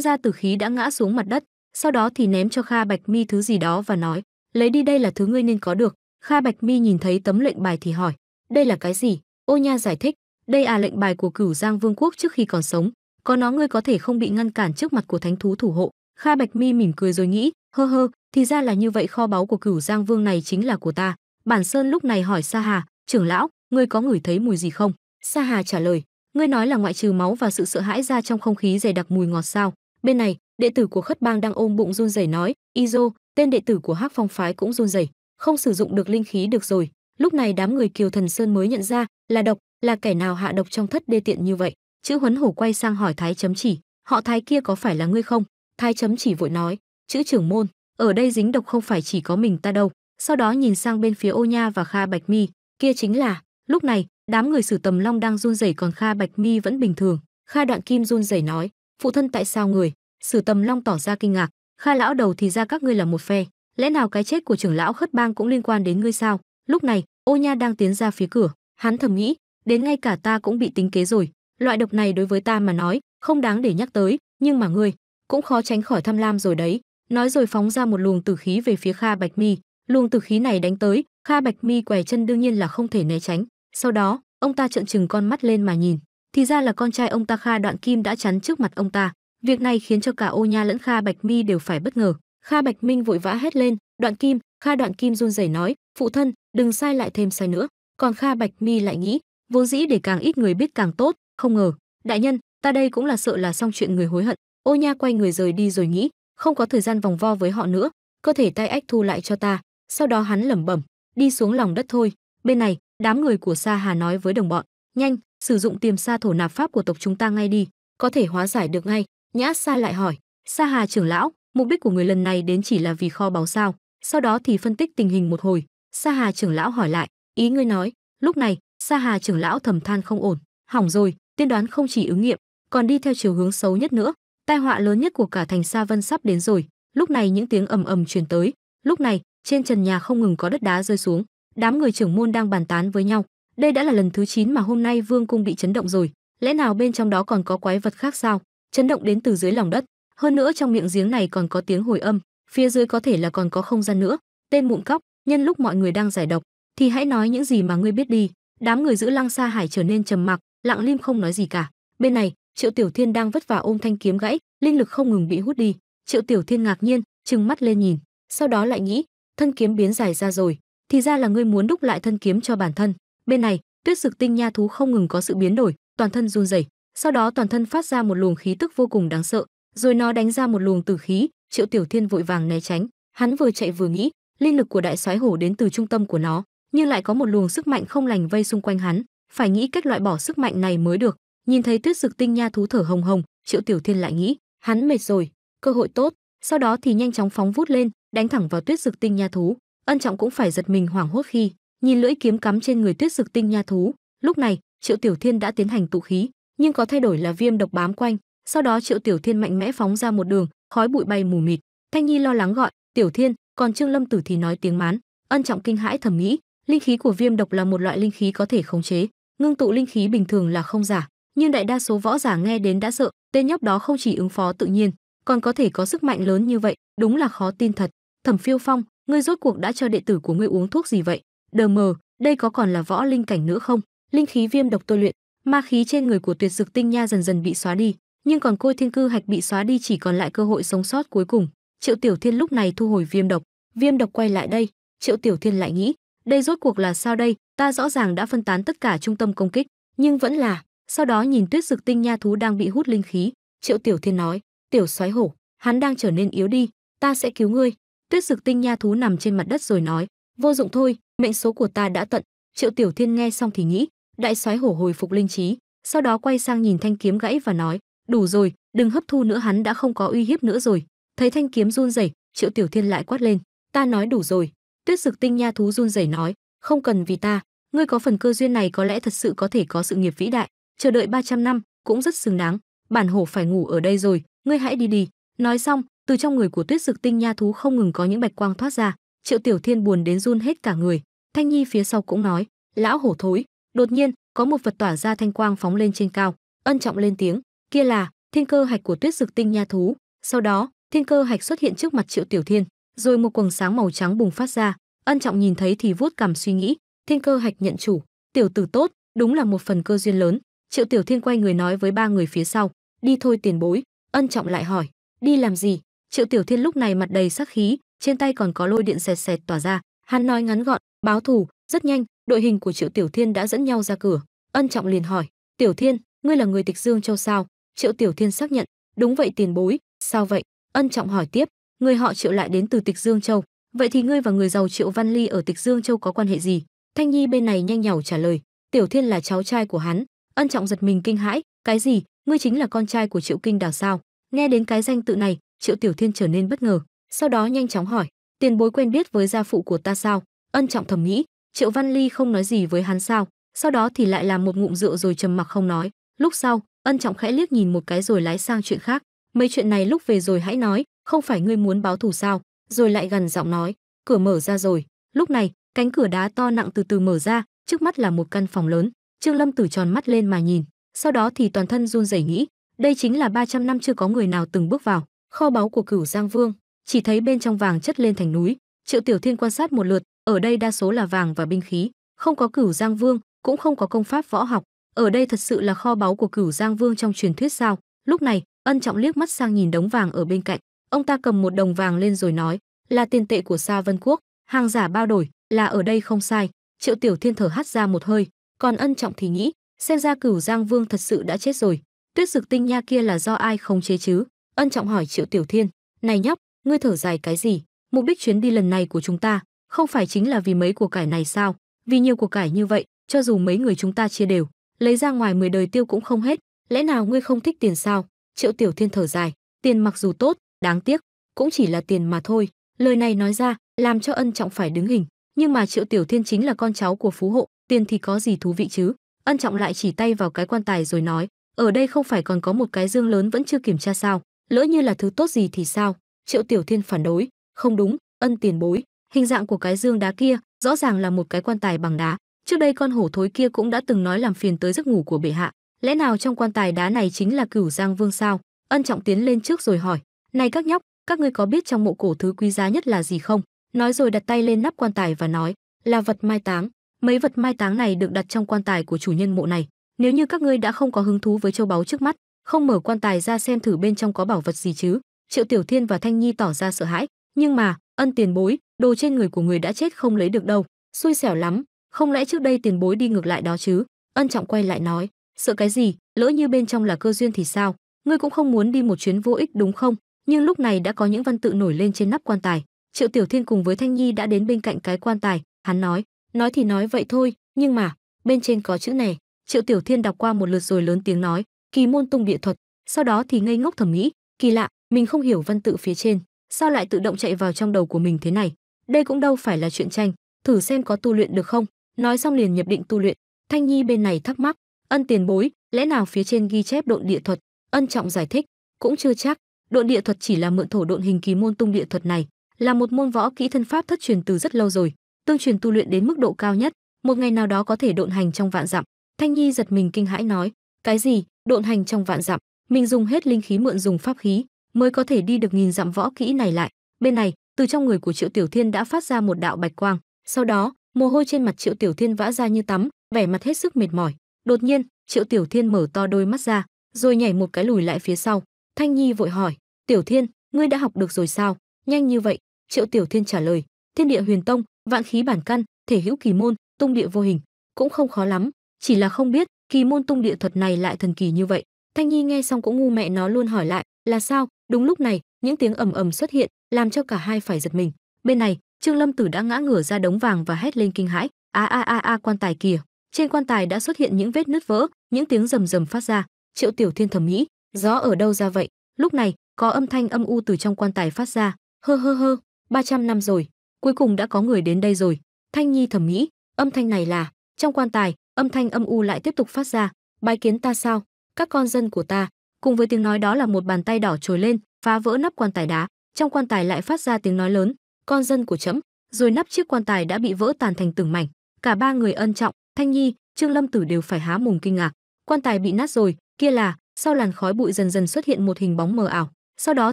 ra tử khí đã ngã xuống mặt đất sau đó thì ném cho kha bạch mi thứ gì đó và nói lấy đi đây là thứ ngươi nên có được kha bạch mi nhìn thấy tấm lệnh bài thì hỏi đây là cái gì ô nha giải thích đây à lệnh bài của cửu giang vương quốc trước khi còn sống có nó ngươi có thể không bị ngăn cản trước mặt của thánh thú thủ hộ kha bạch mi mỉm cười rồi nghĩ hơ hơ thì ra là như vậy kho báu của cửu giang vương này chính là của ta bản sơn lúc này hỏi sa hà trưởng lão ngươi có ngửi thấy mùi gì không sa hà trả lời ngươi nói là ngoại trừ máu và sự sợ hãi ra trong không khí dày đặc mùi ngọt sao bên này đệ tử của khất bang đang ôm bụng run rẩy nói izo tên đệ tử của hắc phong phái cũng run rẩy không sử dụng được linh khí được rồi lúc này đám người kiều thần sơn mới nhận ra là độc là kẻ nào hạ độc trong thất đê tiện như vậy chữ huấn hổ quay sang hỏi thái chấm chỉ họ thái kia có phải là ngươi không thái chấm chỉ vội nói chữ trưởng môn ở đây dính độc không phải chỉ có mình ta đâu sau đó nhìn sang bên phía ô nha và kha bạch mi kia chính là lúc này Đám người Sử Tầm Long đang run rẩy còn Kha Bạch Mi vẫn bình thường. Kha Đoạn Kim run rẩy nói, "Phụ thân tại sao người?" Sử Tầm Long tỏ ra kinh ngạc, "Kha lão đầu thì ra các ngươi là một phe, lẽ nào cái chết của trưởng lão Khất Bang cũng liên quan đến ngươi sao?" Lúc này, Ô Nha đang tiến ra phía cửa, hắn thầm nghĩ, đến ngay cả ta cũng bị tính kế rồi, loại độc này đối với ta mà nói, không đáng để nhắc tới, nhưng mà ngươi cũng khó tránh khỏi tham lam rồi đấy. Nói rồi phóng ra một luồng tử khí về phía Kha Bạch Mi, luồng tử khí này đánh tới, Kha Bạch Mi què chân đương nhiên là không thể né tránh, sau đó ông ta trợn trừng con mắt lên mà nhìn thì ra là con trai ông ta kha đoạn kim đã chắn trước mặt ông ta việc này khiến cho cả ô nha lẫn kha bạch mi đều phải bất ngờ kha bạch minh vội vã hét lên đoạn kim kha đoạn kim run rẩy nói phụ thân đừng sai lại thêm sai nữa còn kha bạch mi lại nghĩ vốn dĩ để càng ít người biết càng tốt không ngờ đại nhân ta đây cũng là sợ là xong chuyện người hối hận ô nha quay người rời đi rồi nghĩ không có thời gian vòng vo với họ nữa cơ thể tay ách thu lại cho ta sau đó hắn lẩm bẩm đi xuống lòng đất thôi bên này đám người của sa hà nói với đồng bọn nhanh sử dụng tiềm sa thổ nạp pháp của tộc chúng ta ngay đi có thể hóa giải được ngay nhã sa lại hỏi sa hà trưởng lão mục đích của người lần này đến chỉ là vì kho báu sao sau đó thì phân tích tình hình một hồi sa hà trưởng lão hỏi lại ý ngươi nói lúc này sa hà trưởng lão thầm than không ổn hỏng rồi tiên đoán không chỉ ứng nghiệm còn đi theo chiều hướng xấu nhất nữa tai họa lớn nhất của cả thành sa vân sắp đến rồi lúc này những tiếng ầm ầm truyền tới lúc này trên trần nhà không ngừng có đất đá rơi xuống Đám người trưởng môn đang bàn tán với nhau, đây đã là lần thứ 9 mà hôm nay vương cung bị chấn động rồi, lẽ nào bên trong đó còn có quái vật khác sao? Chấn động đến từ dưới lòng đất, hơn nữa trong miệng giếng này còn có tiếng hồi âm, phía dưới có thể là còn có không gian nữa. Tên mụn cóc, nhân lúc mọi người đang giải độc, thì hãy nói những gì mà ngươi biết đi. Đám người giữ Lăng Sa Hải trở nên trầm mặc, lặng lim không nói gì cả. Bên này, Triệu Tiểu Thiên đang vất vả ôm thanh kiếm gãy, linh lực không ngừng bị hút đi. Triệu Tiểu Thiên ngạc nhiên, trừng mắt lên nhìn, sau đó lại nghĩ, thân kiếm biến dài ra rồi, thì ra là ngươi muốn đúc lại thân kiếm cho bản thân bên này tuyết sực tinh nha thú không ngừng có sự biến đổi toàn thân run rẩy sau đó toàn thân phát ra một luồng khí tức vô cùng đáng sợ rồi nó đánh ra một luồng tử khí triệu tiểu thiên vội vàng né tránh hắn vừa chạy vừa nghĩ linh lực của đại soái hổ đến từ trung tâm của nó nhưng lại có một luồng sức mạnh không lành vây xung quanh hắn phải nghĩ cách loại bỏ sức mạnh này mới được nhìn thấy tuyết sực tinh nha thú thở hồng hồng triệu tiểu thiên lại nghĩ hắn mệt rồi cơ hội tốt sau đó thì nhanh chóng phóng vút lên đánh thẳng vào tuyết sực tinh nha thú ân trọng cũng phải giật mình hoảng hốt khi nhìn lưỡi kiếm cắm trên người tuyết dực tinh nha thú lúc này triệu tiểu thiên đã tiến hành tụ khí nhưng có thay đổi là viêm độc bám quanh sau đó triệu tiểu thiên mạnh mẽ phóng ra một đường khói bụi bay mù mịt thanh nhi lo lắng gọi tiểu thiên còn trương lâm tử thì nói tiếng mán ân trọng kinh hãi thầm nghĩ linh khí của viêm độc là một loại linh khí có thể khống chế ngưng tụ linh khí bình thường là không giả nhưng đại đa số võ giả nghe đến đã sợ tên nhóc đó không chỉ ứng phó tự nhiên còn có thể có sức mạnh lớn như vậy đúng là khó tin thật thẩm phiêu phong ngươi rốt cuộc đã cho đệ tử của ngươi uống thuốc gì vậy đờ mờ đây có còn là võ linh cảnh nữa không linh khí viêm độc tôi luyện ma khí trên người của tuyệt dực tinh nha dần dần bị xóa đi nhưng còn côi thiên cư hạch bị xóa đi chỉ còn lại cơ hội sống sót cuối cùng triệu tiểu thiên lúc này thu hồi viêm độc viêm độc quay lại đây triệu tiểu thiên lại nghĩ đây rốt cuộc là sao đây ta rõ ràng đã phân tán tất cả trung tâm công kích nhưng vẫn là sau đó nhìn tuyết dực tinh nha thú đang bị hút linh khí triệu tiểu thiên nói tiểu soái hổ hắn đang trở nên yếu đi ta sẽ cứu ngươi Tuyết Dực Tinh nha thú nằm trên mặt đất rồi nói, vô dụng thôi, mệnh số của ta đã tận. Triệu Tiểu Thiên nghe xong thì nghĩ, đại soái hổ hồi phục linh trí, sau đó quay sang nhìn thanh kiếm gãy và nói, đủ rồi, đừng hấp thu nữa hắn đã không có uy hiếp nữa rồi. Thấy thanh kiếm run rẩy, Triệu Tiểu Thiên lại quát lên, ta nói đủ rồi. Tuyết Dực Tinh nha thú run rẩy nói, không cần vì ta, ngươi có phần cơ duyên này có lẽ thật sự có thể có sự nghiệp vĩ đại, chờ đợi 300 năm cũng rất xứng đáng, bản hổ phải ngủ ở đây rồi, ngươi hãy đi đi, nói xong từ trong người của tuyết dực tinh nha thú không ngừng có những bạch quang thoát ra triệu tiểu thiên buồn đến run hết cả người thanh nhi phía sau cũng nói lão hổ thối đột nhiên có một vật tỏa ra thanh quang phóng lên trên cao ân trọng lên tiếng kia là thiên cơ hạch của tuyết dực tinh nha thú sau đó thiên cơ hạch xuất hiện trước mặt triệu tiểu thiên rồi một quầng sáng màu trắng bùng phát ra ân trọng nhìn thấy thì vuốt cằm suy nghĩ thiên cơ hạch nhận chủ tiểu tử tốt đúng là một phần cơ duyên lớn triệu tiểu thiên quay người nói với ba người phía sau đi thôi tiền bối ân trọng lại hỏi đi làm gì triệu tiểu thiên lúc này mặt đầy sắc khí trên tay còn có lôi điện xẹt xẹt tỏa ra hắn nói ngắn gọn báo thù rất nhanh đội hình của triệu tiểu thiên đã dẫn nhau ra cửa ân trọng liền hỏi tiểu thiên ngươi là người tịch dương châu sao triệu tiểu thiên xác nhận đúng vậy tiền bối sao vậy ân trọng hỏi tiếp người họ triệu lại đến từ tịch dương châu vậy thì ngươi và người giàu triệu văn ly ở tịch dương châu có quan hệ gì thanh nhi bên này nhanh nhảu trả lời tiểu thiên là cháu trai của hắn ân trọng giật mình kinh hãi cái gì ngươi chính là con trai của triệu kinh đào sao nghe đến cái danh tự này triệu tiểu thiên trở nên bất ngờ sau đó nhanh chóng hỏi tiền bối quen biết với gia phụ của ta sao ân trọng thầm nghĩ triệu văn ly không nói gì với hắn sao sau đó thì lại làm một ngụm rượu rồi trầm mặc không nói lúc sau ân trọng khẽ liếc nhìn một cái rồi lái sang chuyện khác mấy chuyện này lúc về rồi hãy nói không phải ngươi muốn báo thù sao rồi lại gần giọng nói cửa mở ra rồi lúc này cánh cửa đá to nặng từ từ mở ra trước mắt là một căn phòng lớn trương lâm tử tròn mắt lên mà nhìn sau đó thì toàn thân run rẩy nghĩ đây chính là 300 năm chưa có người nào từng bước vào, kho báu của Cửu Giang Vương, chỉ thấy bên trong vàng chất lên thành núi. Triệu Tiểu Thiên quan sát một lượt, ở đây đa số là vàng và binh khí, không có Cửu Giang Vương, cũng không có công pháp võ học, ở đây thật sự là kho báu của Cửu Giang Vương trong truyền thuyết sao? Lúc này, Ân Trọng liếc mắt sang nhìn đống vàng ở bên cạnh, ông ta cầm một đồng vàng lên rồi nói, là tiền tệ của Sa Vân Quốc, hàng giả bao đổi, là ở đây không sai. Triệu Tiểu Thiên thở hắt ra một hơi, còn Ân Trọng thì nghĩ, xem ra Cửu Giang Vương thật sự đã chết rồi, Tuyết Dực Tinh Nha kia là do ai không chế chứ? Ân Trọng hỏi Triệu Tiểu Thiên, "Này nhóc, ngươi thở dài cái gì? Mục đích chuyến đi lần này của chúng ta, không phải chính là vì mấy của cải này sao? Vì nhiều của cải như vậy, cho dù mấy người chúng ta chia đều, lấy ra ngoài mười đời tiêu cũng không hết, lẽ nào ngươi không thích tiền sao?" Triệu Tiểu Thiên thở dài, "Tiền mặc dù tốt, đáng tiếc, cũng chỉ là tiền mà thôi." Lời này nói ra, làm cho Ân Trọng phải đứng hình, nhưng mà Triệu Tiểu Thiên chính là con cháu của phú hộ, tiền thì có gì thú vị chứ? Ân Trọng lại chỉ tay vào cái quan tài rồi nói, ở đây không phải còn có một cái dương lớn vẫn chưa kiểm tra sao lỡ như là thứ tốt gì thì sao triệu tiểu thiên phản đối không đúng ân tiền bối hình dạng của cái dương đá kia rõ ràng là một cái quan tài bằng đá trước đây con hổ thối kia cũng đã từng nói làm phiền tới giấc ngủ của bệ hạ lẽ nào trong quan tài đá này chính là cửu giang vương sao ân trọng tiến lên trước rồi hỏi này các nhóc các ngươi có biết trong mộ cổ thứ quý giá nhất là gì không nói rồi đặt tay lên nắp quan tài và nói là vật mai táng mấy vật mai táng này được đặt trong quan tài của chủ nhân mộ này nếu như các ngươi đã không có hứng thú với châu báu trước mắt không mở quan tài ra xem thử bên trong có bảo vật gì chứ triệu tiểu thiên và thanh nhi tỏ ra sợ hãi nhưng mà ân tiền bối đồ trên người của người đã chết không lấy được đâu xui xẻo lắm không lẽ trước đây tiền bối đi ngược lại đó chứ ân trọng quay lại nói sợ cái gì lỡ như bên trong là cơ duyên thì sao ngươi cũng không muốn đi một chuyến vô ích đúng không nhưng lúc này đã có những văn tự nổi lên trên nắp quan tài triệu tiểu thiên cùng với thanh nhi đã đến bên cạnh cái quan tài hắn nói nói thì nói vậy thôi nhưng mà bên trên có chữ này Triệu Tiểu Thiên đọc qua một lượt rồi lớn tiếng nói, kỳ môn tung địa thuật, sau đó thì ngây ngốc thầm nghĩ, kỳ lạ, mình không hiểu văn tự phía trên, sao lại tự động chạy vào trong đầu của mình thế này? Đây cũng đâu phải là chuyện tranh, thử xem có tu luyện được không? Nói xong liền nhập định tu luyện. Thanh Nhi bên này thắc mắc, ân tiền bối, lẽ nào phía trên ghi chép độn địa thuật? Ân trọng giải thích, cũng chưa chắc, độn địa thuật chỉ là mượn thổ độn hình kỳ môn tung địa thuật này, là một môn võ kỹ thân pháp thất truyền từ rất lâu rồi, tương truyền tu luyện đến mức độ cao nhất, một ngày nào đó có thể độn hành trong vạn dặm. Thanh Nhi giật mình kinh hãi nói, cái gì? Độn hành trong vạn dặm, mình dùng hết linh khí mượn dùng pháp khí, mới có thể đi được nghìn dặm võ kỹ này lại. Bên này, từ trong người của Triệu Tiểu Thiên đã phát ra một đạo bạch quang, sau đó, mồ hôi trên mặt Triệu Tiểu Thiên vã ra như tắm, vẻ mặt hết sức mệt mỏi. Đột nhiên, Triệu Tiểu Thiên mở to đôi mắt ra, rồi nhảy một cái lùi lại phía sau. Thanh Nhi vội hỏi, "Tiểu Thiên, ngươi đã học được rồi sao? Nhanh như vậy?" Triệu Tiểu Thiên trả lời, "Thiên địa huyền tông, vạn khí bản căn, thể hữu kỳ môn, tung địa vô hình, cũng không khó lắm, chỉ là không biết kỳ môn tung địa thuật này lại thần kỳ như vậy thanh nhi nghe xong cũng ngu mẹ nó luôn hỏi lại là sao đúng lúc này những tiếng ầm ầm xuất hiện làm cho cả hai phải giật mình bên này trương lâm tử đã ngã ngửa ra đống vàng và hét lên kinh hãi a a a a quan tài kìa trên quan tài đã xuất hiện những vết nứt vỡ những tiếng rầm rầm phát ra triệu tiểu thiên thầm nghĩ gió ở đâu ra vậy lúc này có âm thanh âm u từ trong quan tài phát ra hơ hơ hơ ba trăm năm rồi cuối cùng đã có người đến đây rồi thanh nhi thầm nghĩ âm thanh này là trong quan tài âm thanh âm u lại tiếp tục phát ra bái kiến ta sao các con dân của ta cùng với tiếng nói đó là một bàn tay đỏ trồi lên phá vỡ nắp quan tài đá trong quan tài lại phát ra tiếng nói lớn con dân của trẫm rồi nắp chiếc quan tài đã bị vỡ tàn thành từng mảnh cả ba người ân trọng thanh nhi trương lâm tử đều phải há mùng kinh ngạc quan tài bị nát rồi kia là sau làn khói bụi dần dần xuất hiện một hình bóng mờ ảo sau đó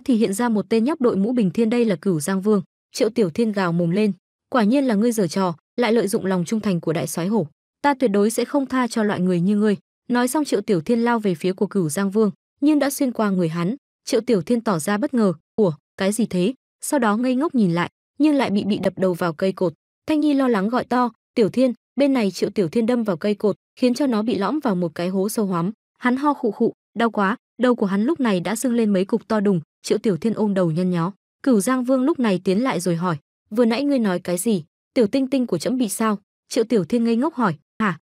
thì hiện ra một tên nhóc đội mũ bình thiên đây là cửu giang vương triệu tiểu thiên gào mồm lên quả nhiên là ngươi giở trò lại lợi dụng lòng trung thành của đại soái hổ ta tuyệt đối sẽ không tha cho loại người như ngươi nói xong triệu tiểu thiên lao về phía của cửu giang vương nhưng đã xuyên qua người hắn triệu tiểu thiên tỏ ra bất ngờ ủa cái gì thế sau đó ngây ngốc nhìn lại nhưng lại bị bị đập đầu vào cây cột thanh nhi lo lắng gọi to tiểu thiên bên này triệu tiểu thiên đâm vào cây cột khiến cho nó bị lõm vào một cái hố sâu hoắm hắn ho khụ khụ đau quá đầu của hắn lúc này đã sưng lên mấy cục to đùng triệu tiểu thiên ôm đầu nhăn nhó cửu giang vương lúc này tiến lại rồi hỏi vừa nãy ngươi nói cái gì tiểu tinh tinh của trẫm bị sao triệu tiểu thiên ngây ngốc hỏi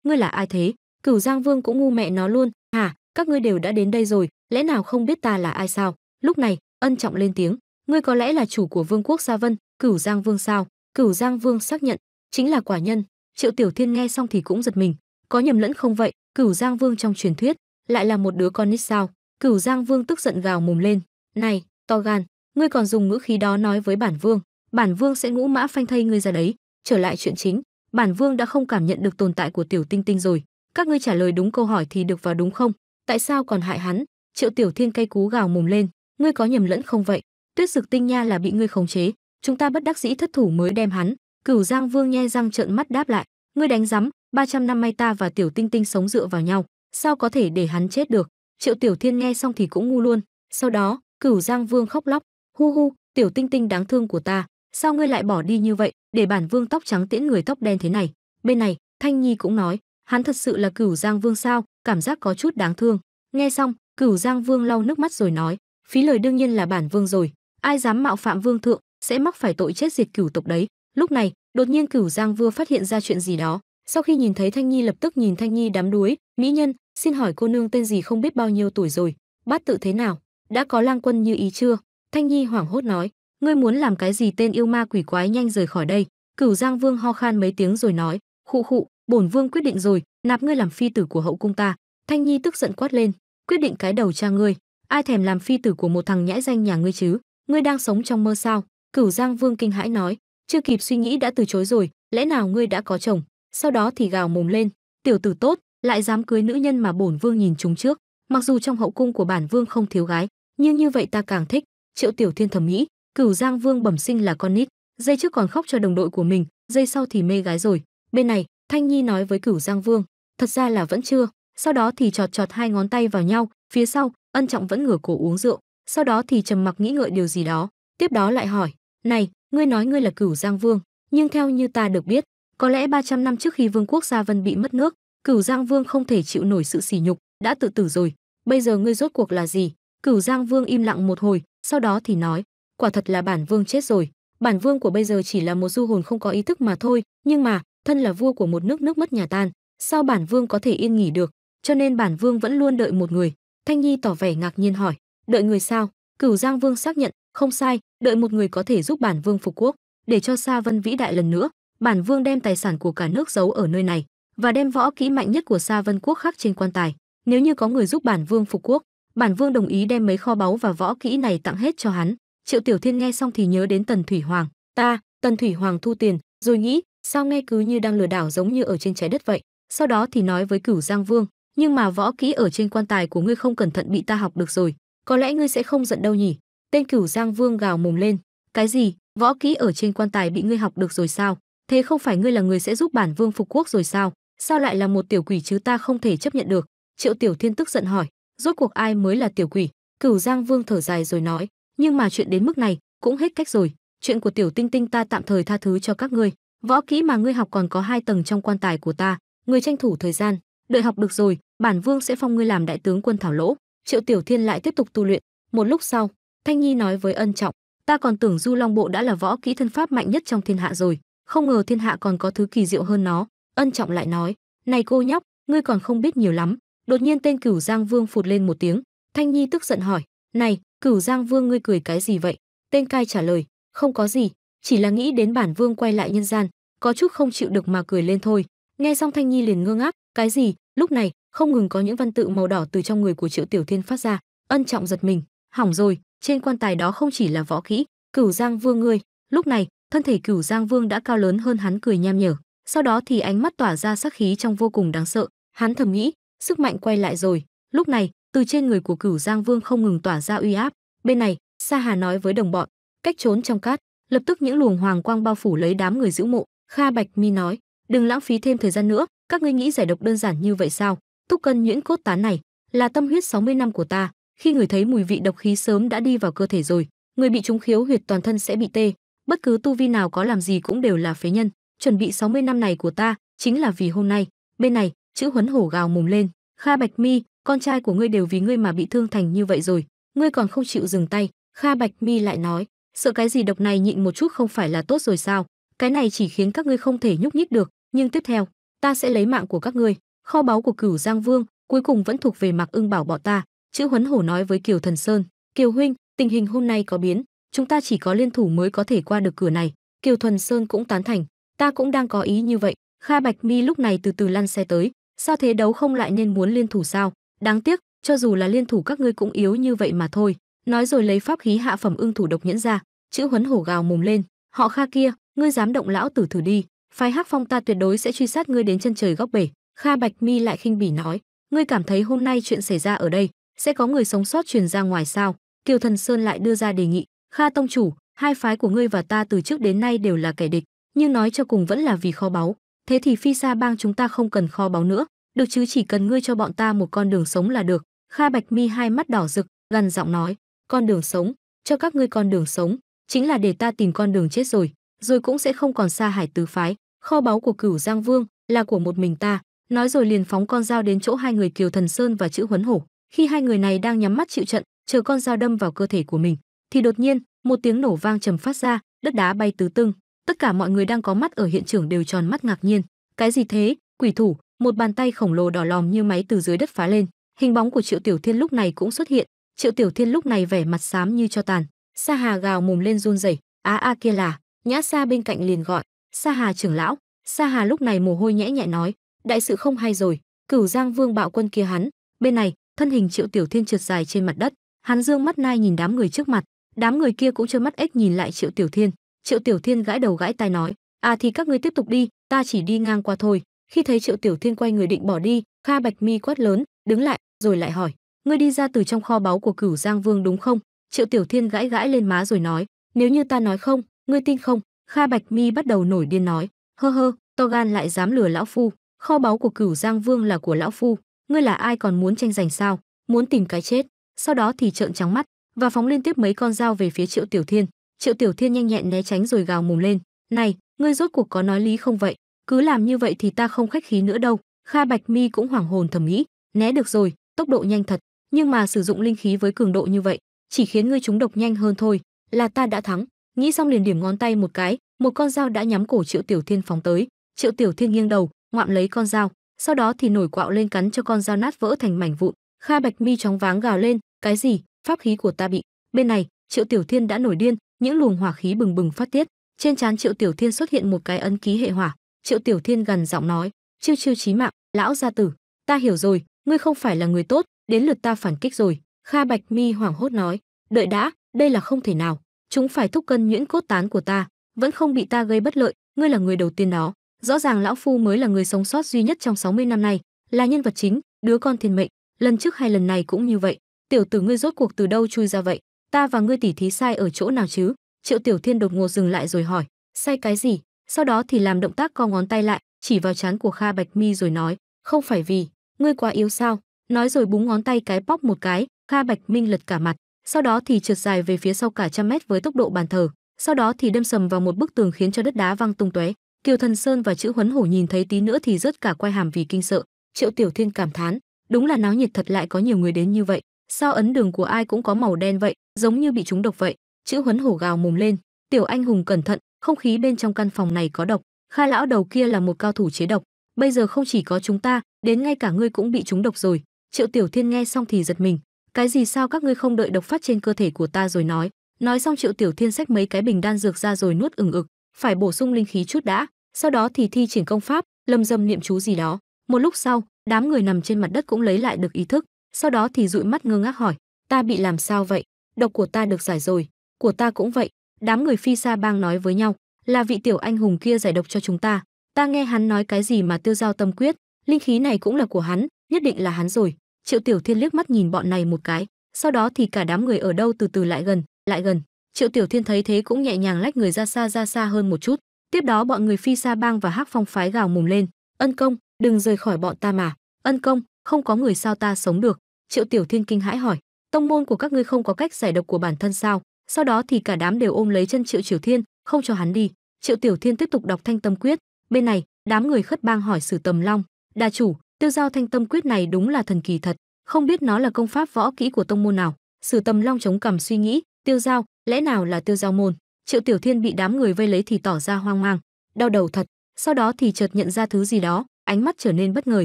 ngươi là ai thế cửu giang vương cũng ngu mẹ nó luôn hả các ngươi đều đã đến đây rồi lẽ nào không biết ta là ai sao lúc này ân trọng lên tiếng ngươi có lẽ là chủ của vương quốc gia vân cửu giang vương sao cửu giang vương xác nhận chính là quả nhân triệu tiểu thiên nghe xong thì cũng giật mình có nhầm lẫn không vậy cửu giang vương trong truyền thuyết lại là một đứa con nít sao cửu giang vương tức giận gào mồm lên này to gan ngươi còn dùng ngữ khí đó nói với bản vương bản vương sẽ ngũ mã phanh thây ngươi ra đấy trở lại chuyện chính bản vương đã không cảm nhận được tồn tại của tiểu tinh tinh rồi các ngươi trả lời đúng câu hỏi thì được vào đúng không tại sao còn hại hắn triệu tiểu thiên cay cú gào mồm lên ngươi có nhầm lẫn không vậy tuyết dực tinh nha là bị ngươi khống chế chúng ta bất đắc dĩ thất thủ mới đem hắn cửu giang vương nhe răng trợn mắt đáp lại ngươi đánh rắm ba trăm năm may ta và tiểu tinh tinh sống dựa vào nhau sao có thể để hắn chết được triệu tiểu thiên nghe xong thì cũng ngu luôn sau đó cửu giang vương khóc lóc hu hu tiểu tinh tinh đáng thương của ta sao ngươi lại bỏ đi như vậy để bản vương tóc trắng tiễn người tóc đen thế này bên này thanh nhi cũng nói hắn thật sự là cửu giang vương sao cảm giác có chút đáng thương nghe xong cửu giang vương lau nước mắt rồi nói phí lời đương nhiên là bản vương rồi ai dám mạo phạm vương thượng sẽ mắc phải tội chết diệt cửu tộc đấy lúc này đột nhiên cửu giang vua phát hiện ra chuyện gì đó sau khi nhìn thấy thanh nhi lập tức nhìn thanh nhi đám đuối mỹ nhân xin hỏi cô nương tên gì không biết bao nhiêu tuổi rồi bát tự thế nào đã có lang quân như ý chưa thanh nhi hoảng hốt nói ngươi muốn làm cái gì tên yêu ma quỷ quái nhanh rời khỏi đây cửu giang vương ho khan mấy tiếng rồi nói khụ khụ bổn vương quyết định rồi nạp ngươi làm phi tử của hậu cung ta thanh nhi tức giận quát lên quyết định cái đầu cha ngươi ai thèm làm phi tử của một thằng nhãi danh nhà ngươi chứ ngươi đang sống trong mơ sao cửu giang vương kinh hãi nói chưa kịp suy nghĩ đã từ chối rồi lẽ nào ngươi đã có chồng sau đó thì gào mồm lên tiểu tử tốt lại dám cưới nữ nhân mà bổn vương nhìn chúng trước mặc dù trong hậu cung của bản vương không thiếu gái nhưng như vậy ta càng thích triệu tiểu thiên thẩm nghĩ Cửu Giang Vương bẩm sinh là con nít, dây trước còn khóc cho đồng đội của mình, dây sau thì mê gái rồi. Bên này, Thanh Nhi nói với Cửu Giang Vương, thật ra là vẫn chưa, sau đó thì chọt chọt hai ngón tay vào nhau, phía sau, Ân Trọng vẫn ngửa cổ uống rượu, sau đó thì trầm mặc nghĩ ngợi điều gì đó, tiếp đó lại hỏi, "Này, ngươi nói ngươi là Cửu Giang Vương, nhưng theo như ta được biết, có lẽ 300 năm trước khi vương quốc Gia Vân bị mất nước, Cửu Giang Vương không thể chịu nổi sự sỉ nhục, đã tự tử rồi, bây giờ ngươi rốt cuộc là gì?" Cửu Giang Vương im lặng một hồi, sau đó thì nói, quả thật là bản vương chết rồi bản vương của bây giờ chỉ là một du hồn không có ý thức mà thôi nhưng mà thân là vua của một nước nước mất nhà tan sao bản vương có thể yên nghỉ được cho nên bản vương vẫn luôn đợi một người thanh nhi tỏ vẻ ngạc nhiên hỏi đợi người sao cửu giang vương xác nhận không sai đợi một người có thể giúp bản vương phục quốc để cho xa vân vĩ đại lần nữa bản vương đem tài sản của cả nước giấu ở nơi này và đem võ kỹ mạnh nhất của xa vân quốc khắc trên quan tài nếu như có người giúp bản vương phục quốc bản vương đồng ý đem mấy kho báu và võ kỹ này tặng hết cho hắn triệu tiểu thiên nghe xong thì nhớ đến tần thủy hoàng ta tần thủy hoàng thu tiền rồi nghĩ sao nghe cứ như đang lừa đảo giống như ở trên trái đất vậy sau đó thì nói với cửu giang vương nhưng mà võ kỹ ở trên quan tài của ngươi không cẩn thận bị ta học được rồi có lẽ ngươi sẽ không giận đâu nhỉ tên cửu giang vương gào mồm lên cái gì võ kỹ ở trên quan tài bị ngươi học được rồi sao thế không phải ngươi là người sẽ giúp bản vương phục quốc rồi sao sao lại là một tiểu quỷ chứ ta không thể chấp nhận được triệu tiểu thiên tức giận hỏi rốt cuộc ai mới là tiểu quỷ cửu giang vương thở dài rồi nói nhưng mà chuyện đến mức này cũng hết cách rồi chuyện của tiểu tinh tinh ta tạm thời tha thứ cho các ngươi võ kỹ mà ngươi học còn có hai tầng trong quan tài của ta người tranh thủ thời gian đợi học được rồi bản vương sẽ phong ngươi làm đại tướng quân thảo lỗ triệu tiểu thiên lại tiếp tục tu luyện một lúc sau thanh nhi nói với ân trọng ta còn tưởng du long bộ đã là võ kỹ thân pháp mạnh nhất trong thiên hạ rồi không ngờ thiên hạ còn có thứ kỳ diệu hơn nó ân trọng lại nói này cô nhóc ngươi còn không biết nhiều lắm đột nhiên tên cửu giang vương phụt lên một tiếng thanh nhi tức giận hỏi này Cửu Giang Vương ngươi cười cái gì vậy? Tên cai trả lời, không có gì, chỉ là nghĩ đến bản vương quay lại nhân gian, có chút không chịu được mà cười lên thôi. Nghe xong Thanh Nhi liền ngơ ngác, cái gì? Lúc này, không ngừng có những văn tự màu đỏ từ trong người của Triệu Tiểu Thiên phát ra, ân trọng giật mình, hỏng rồi, trên quan tài đó không chỉ là võ kỹ, Cửu Giang Vương ngươi. Lúc này, thân thể Cửu Giang Vương đã cao lớn hơn hắn cười nham nhở, sau đó thì ánh mắt tỏa ra sát khí trong vô cùng đáng sợ, hắn thầm nghĩ, sức mạnh quay lại rồi. Lúc này, từ trên người của cửu giang vương không ngừng tỏa ra uy áp bên này sa hà nói với đồng bọn cách trốn trong cát lập tức những luồng hoàng quang bao phủ lấy đám người giữ mộ kha bạch mi nói đừng lãng phí thêm thời gian nữa các ngươi nghĩ giải độc đơn giản như vậy sao thúc cân nhuyễn cốt tán này là tâm huyết 60 năm của ta khi người thấy mùi vị độc khí sớm đã đi vào cơ thể rồi người bị trúng khiếu huyệt toàn thân sẽ bị tê bất cứ tu vi nào có làm gì cũng đều là phế nhân chuẩn bị 60 năm này của ta chính là vì hôm nay bên này chữ huấn hổ gào mồm lên kha bạch mi con trai của ngươi đều vì ngươi mà bị thương thành như vậy rồi ngươi còn không chịu dừng tay kha bạch mi lại nói sợ cái gì độc này nhịn một chút không phải là tốt rồi sao cái này chỉ khiến các ngươi không thể nhúc nhích được nhưng tiếp theo ta sẽ lấy mạng của các ngươi kho báu của cửu giang vương cuối cùng vẫn thuộc về mặc ưng bảo bọn ta chữ huấn hổ nói với kiều thần sơn kiều huynh tình hình hôm nay có biến chúng ta chỉ có liên thủ mới có thể qua được cửa này kiều thuần sơn cũng tán thành ta cũng đang có ý như vậy kha bạch mi lúc này từ từ lăn xe tới sao thế đấu không lại nên muốn liên thủ sao Đáng tiếc, cho dù là liên thủ các ngươi cũng yếu như vậy mà thôi. Nói rồi lấy pháp khí hạ phẩm ưng thủ độc nhẫn ra, chữ huấn hổ gào mồm lên. Họ Kha kia, ngươi dám động lão tử thử đi, phái Hắc Phong ta tuyệt đối sẽ truy sát ngươi đến chân trời góc bể. Kha Bạch Mi lại khinh bỉ nói, ngươi cảm thấy hôm nay chuyện xảy ra ở đây sẽ có người sống sót truyền ra ngoài sao? Kiều Thần Sơn lại đưa ra đề nghị, Kha tông chủ, hai phái của ngươi và ta từ trước đến nay đều là kẻ địch, nhưng nói cho cùng vẫn là vì kho báu, thế thì phi sa bang chúng ta không cần kho báu nữa, được chứ chỉ cần ngươi cho bọn ta một con đường sống là được kha bạch mi hai mắt đỏ rực gần giọng nói con đường sống cho các ngươi con đường sống chính là để ta tìm con đường chết rồi rồi cũng sẽ không còn xa hải tứ phái kho báu của cửu giang vương là của một mình ta nói rồi liền phóng con dao đến chỗ hai người kiều thần sơn và chữ huấn hổ khi hai người này đang nhắm mắt chịu trận chờ con dao đâm vào cơ thể của mình thì đột nhiên một tiếng nổ vang trầm phát ra đất đá bay tứ tung tất cả mọi người đang có mắt ở hiện trường đều tròn mắt ngạc nhiên cái gì thế quỷ thủ một bàn tay khổng lồ đỏ lòm như máy từ dưới đất phá lên hình bóng của triệu tiểu thiên lúc này cũng xuất hiện triệu tiểu thiên lúc này vẻ mặt xám như cho tàn sa hà gào mồm lên run rẩy á a kia là nhã sa bên cạnh liền gọi sa hà trưởng lão sa hà lúc này mồ hôi nhẽ nhẹ nói đại sự không hay rồi cửu giang vương bạo quân kia hắn bên này thân hình triệu tiểu thiên trượt dài trên mặt đất hắn dương mắt nai nhìn đám người trước mặt đám người kia cũng chưa mắt ếch nhìn lại triệu tiểu thiên triệu tiểu thiên gãi đầu gãi tai nói à thì các ngươi tiếp tục đi ta chỉ đi ngang qua thôi khi thấy triệu tiểu thiên quay người định bỏ đi kha bạch mi quát lớn đứng lại rồi lại hỏi ngươi đi ra từ trong kho báu của cửu giang vương đúng không triệu tiểu thiên gãi gãi lên má rồi nói nếu như ta nói không ngươi tin không kha bạch mi bắt đầu nổi điên nói hơ hơ to gan lại dám lừa lão phu kho báu của cửu giang vương là của lão phu ngươi là ai còn muốn tranh giành sao muốn tìm cái chết sau đó thì trợn trắng mắt và phóng liên tiếp mấy con dao về phía triệu tiểu thiên triệu tiểu thiên nhanh nhẹn né tránh rồi gào mồm lên này ngươi rốt cuộc có nói lý không vậy cứ làm như vậy thì ta không khách khí nữa đâu kha bạch mi cũng hoảng hồn thầm nghĩ né được rồi tốc độ nhanh thật nhưng mà sử dụng linh khí với cường độ như vậy chỉ khiến ngươi trúng độc nhanh hơn thôi là ta đã thắng nghĩ xong liền điểm ngón tay một cái một con dao đã nhắm cổ triệu tiểu thiên phóng tới triệu tiểu thiên nghiêng đầu ngoạm lấy con dao sau đó thì nổi quạo lên cắn cho con dao nát vỡ thành mảnh vụn kha bạch mi chóng váng gào lên cái gì pháp khí của ta bị bên này triệu tiểu thiên đã nổi điên những luồng hỏa khí bừng bừng phát tiết trên trán triệu tiểu thiên xuất hiện một cái ấn ký hệ hỏa Triệu Tiểu Thiên gần giọng nói, "Chiêu chiêu chí mạng, lão gia tử, ta hiểu rồi, ngươi không phải là người tốt, đến lượt ta phản kích rồi." Kha Bạch Mi hoảng hốt nói, "Đợi đã, đây là không thể nào, chúng phải thúc cân nhuyễn cốt tán của ta, vẫn không bị ta gây bất lợi, ngươi là người đầu tiên đó, rõ ràng lão phu mới là người sống sót duy nhất trong 60 năm này, là nhân vật chính, đứa con thiên mệnh, lần trước hay lần này cũng như vậy, tiểu tử ngươi rốt cuộc từ đâu chui ra vậy, ta và ngươi tỉ thí sai ở chỗ nào chứ?" Triệu Tiểu Thiên đột ngột dừng lại rồi hỏi, "Sai cái gì?" sau đó thì làm động tác co ngón tay lại chỉ vào trán của kha bạch mi rồi nói không phải vì ngươi quá yếu sao nói rồi búng ngón tay cái bóp một cái kha bạch minh lật cả mặt sau đó thì trượt dài về phía sau cả trăm mét với tốc độ bàn thờ sau đó thì đâm sầm vào một bức tường khiến cho đất đá văng tung tóe kiều thần sơn và chữ huấn hổ nhìn thấy tí nữa thì rớt cả quay hàm vì kinh sợ triệu tiểu thiên cảm thán đúng là náo nhiệt thật lại có nhiều người đến như vậy sao ấn đường của ai cũng có màu đen vậy giống như bị trúng độc vậy chữ huấn hổ gào mồm lên tiểu anh hùng cẩn thận không khí bên trong căn phòng này có độc, Kha lão đầu kia là một cao thủ chế độc, bây giờ không chỉ có chúng ta, đến ngay cả ngươi cũng bị chúng độc rồi." Triệu Tiểu Thiên nghe xong thì giật mình, "Cái gì sao các ngươi không đợi độc phát trên cơ thể của ta rồi nói?" Nói xong Triệu Tiểu Thiên xách mấy cái bình đan dược ra rồi nuốt ừng ực, phải bổ sung linh khí chút đã, sau đó thì thi triển công pháp, lầm dâm niệm chú gì đó. Một lúc sau, đám người nằm trên mặt đất cũng lấy lại được ý thức, sau đó thì dụi mắt ngơ ngác hỏi, "Ta bị làm sao vậy? Độc của ta được giải rồi, của ta cũng vậy." đám người phi sa bang nói với nhau là vị tiểu anh hùng kia giải độc cho chúng ta ta nghe hắn nói cái gì mà tiêu giao tâm quyết linh khí này cũng là của hắn nhất định là hắn rồi triệu tiểu thiên liếc mắt nhìn bọn này một cái sau đó thì cả đám người ở đâu từ từ lại gần lại gần triệu tiểu thiên thấy thế cũng nhẹ nhàng lách người ra xa ra xa hơn một chút tiếp đó bọn người phi sa bang và hắc phong phái gào mồm lên ân công đừng rời khỏi bọn ta mà ân công không có người sao ta sống được triệu tiểu thiên kinh hãi hỏi tông môn của các ngươi không có cách giải độc của bản thân sao sau đó thì cả đám đều ôm lấy chân triệu triều thiên không cho hắn đi triệu tiểu thiên tiếp tục đọc thanh tâm quyết bên này đám người khất bang hỏi sử tầm long đa chủ tiêu giao thanh tâm quyết này đúng là thần kỳ thật không biết nó là công pháp võ kỹ của tông môn nào sử tầm long chống cằm suy nghĩ tiêu giao lẽ nào là tiêu giao môn triệu tiểu thiên bị đám người vây lấy thì tỏ ra hoang mang đau đầu thật sau đó thì chợt nhận ra thứ gì đó ánh mắt trở nên bất ngờ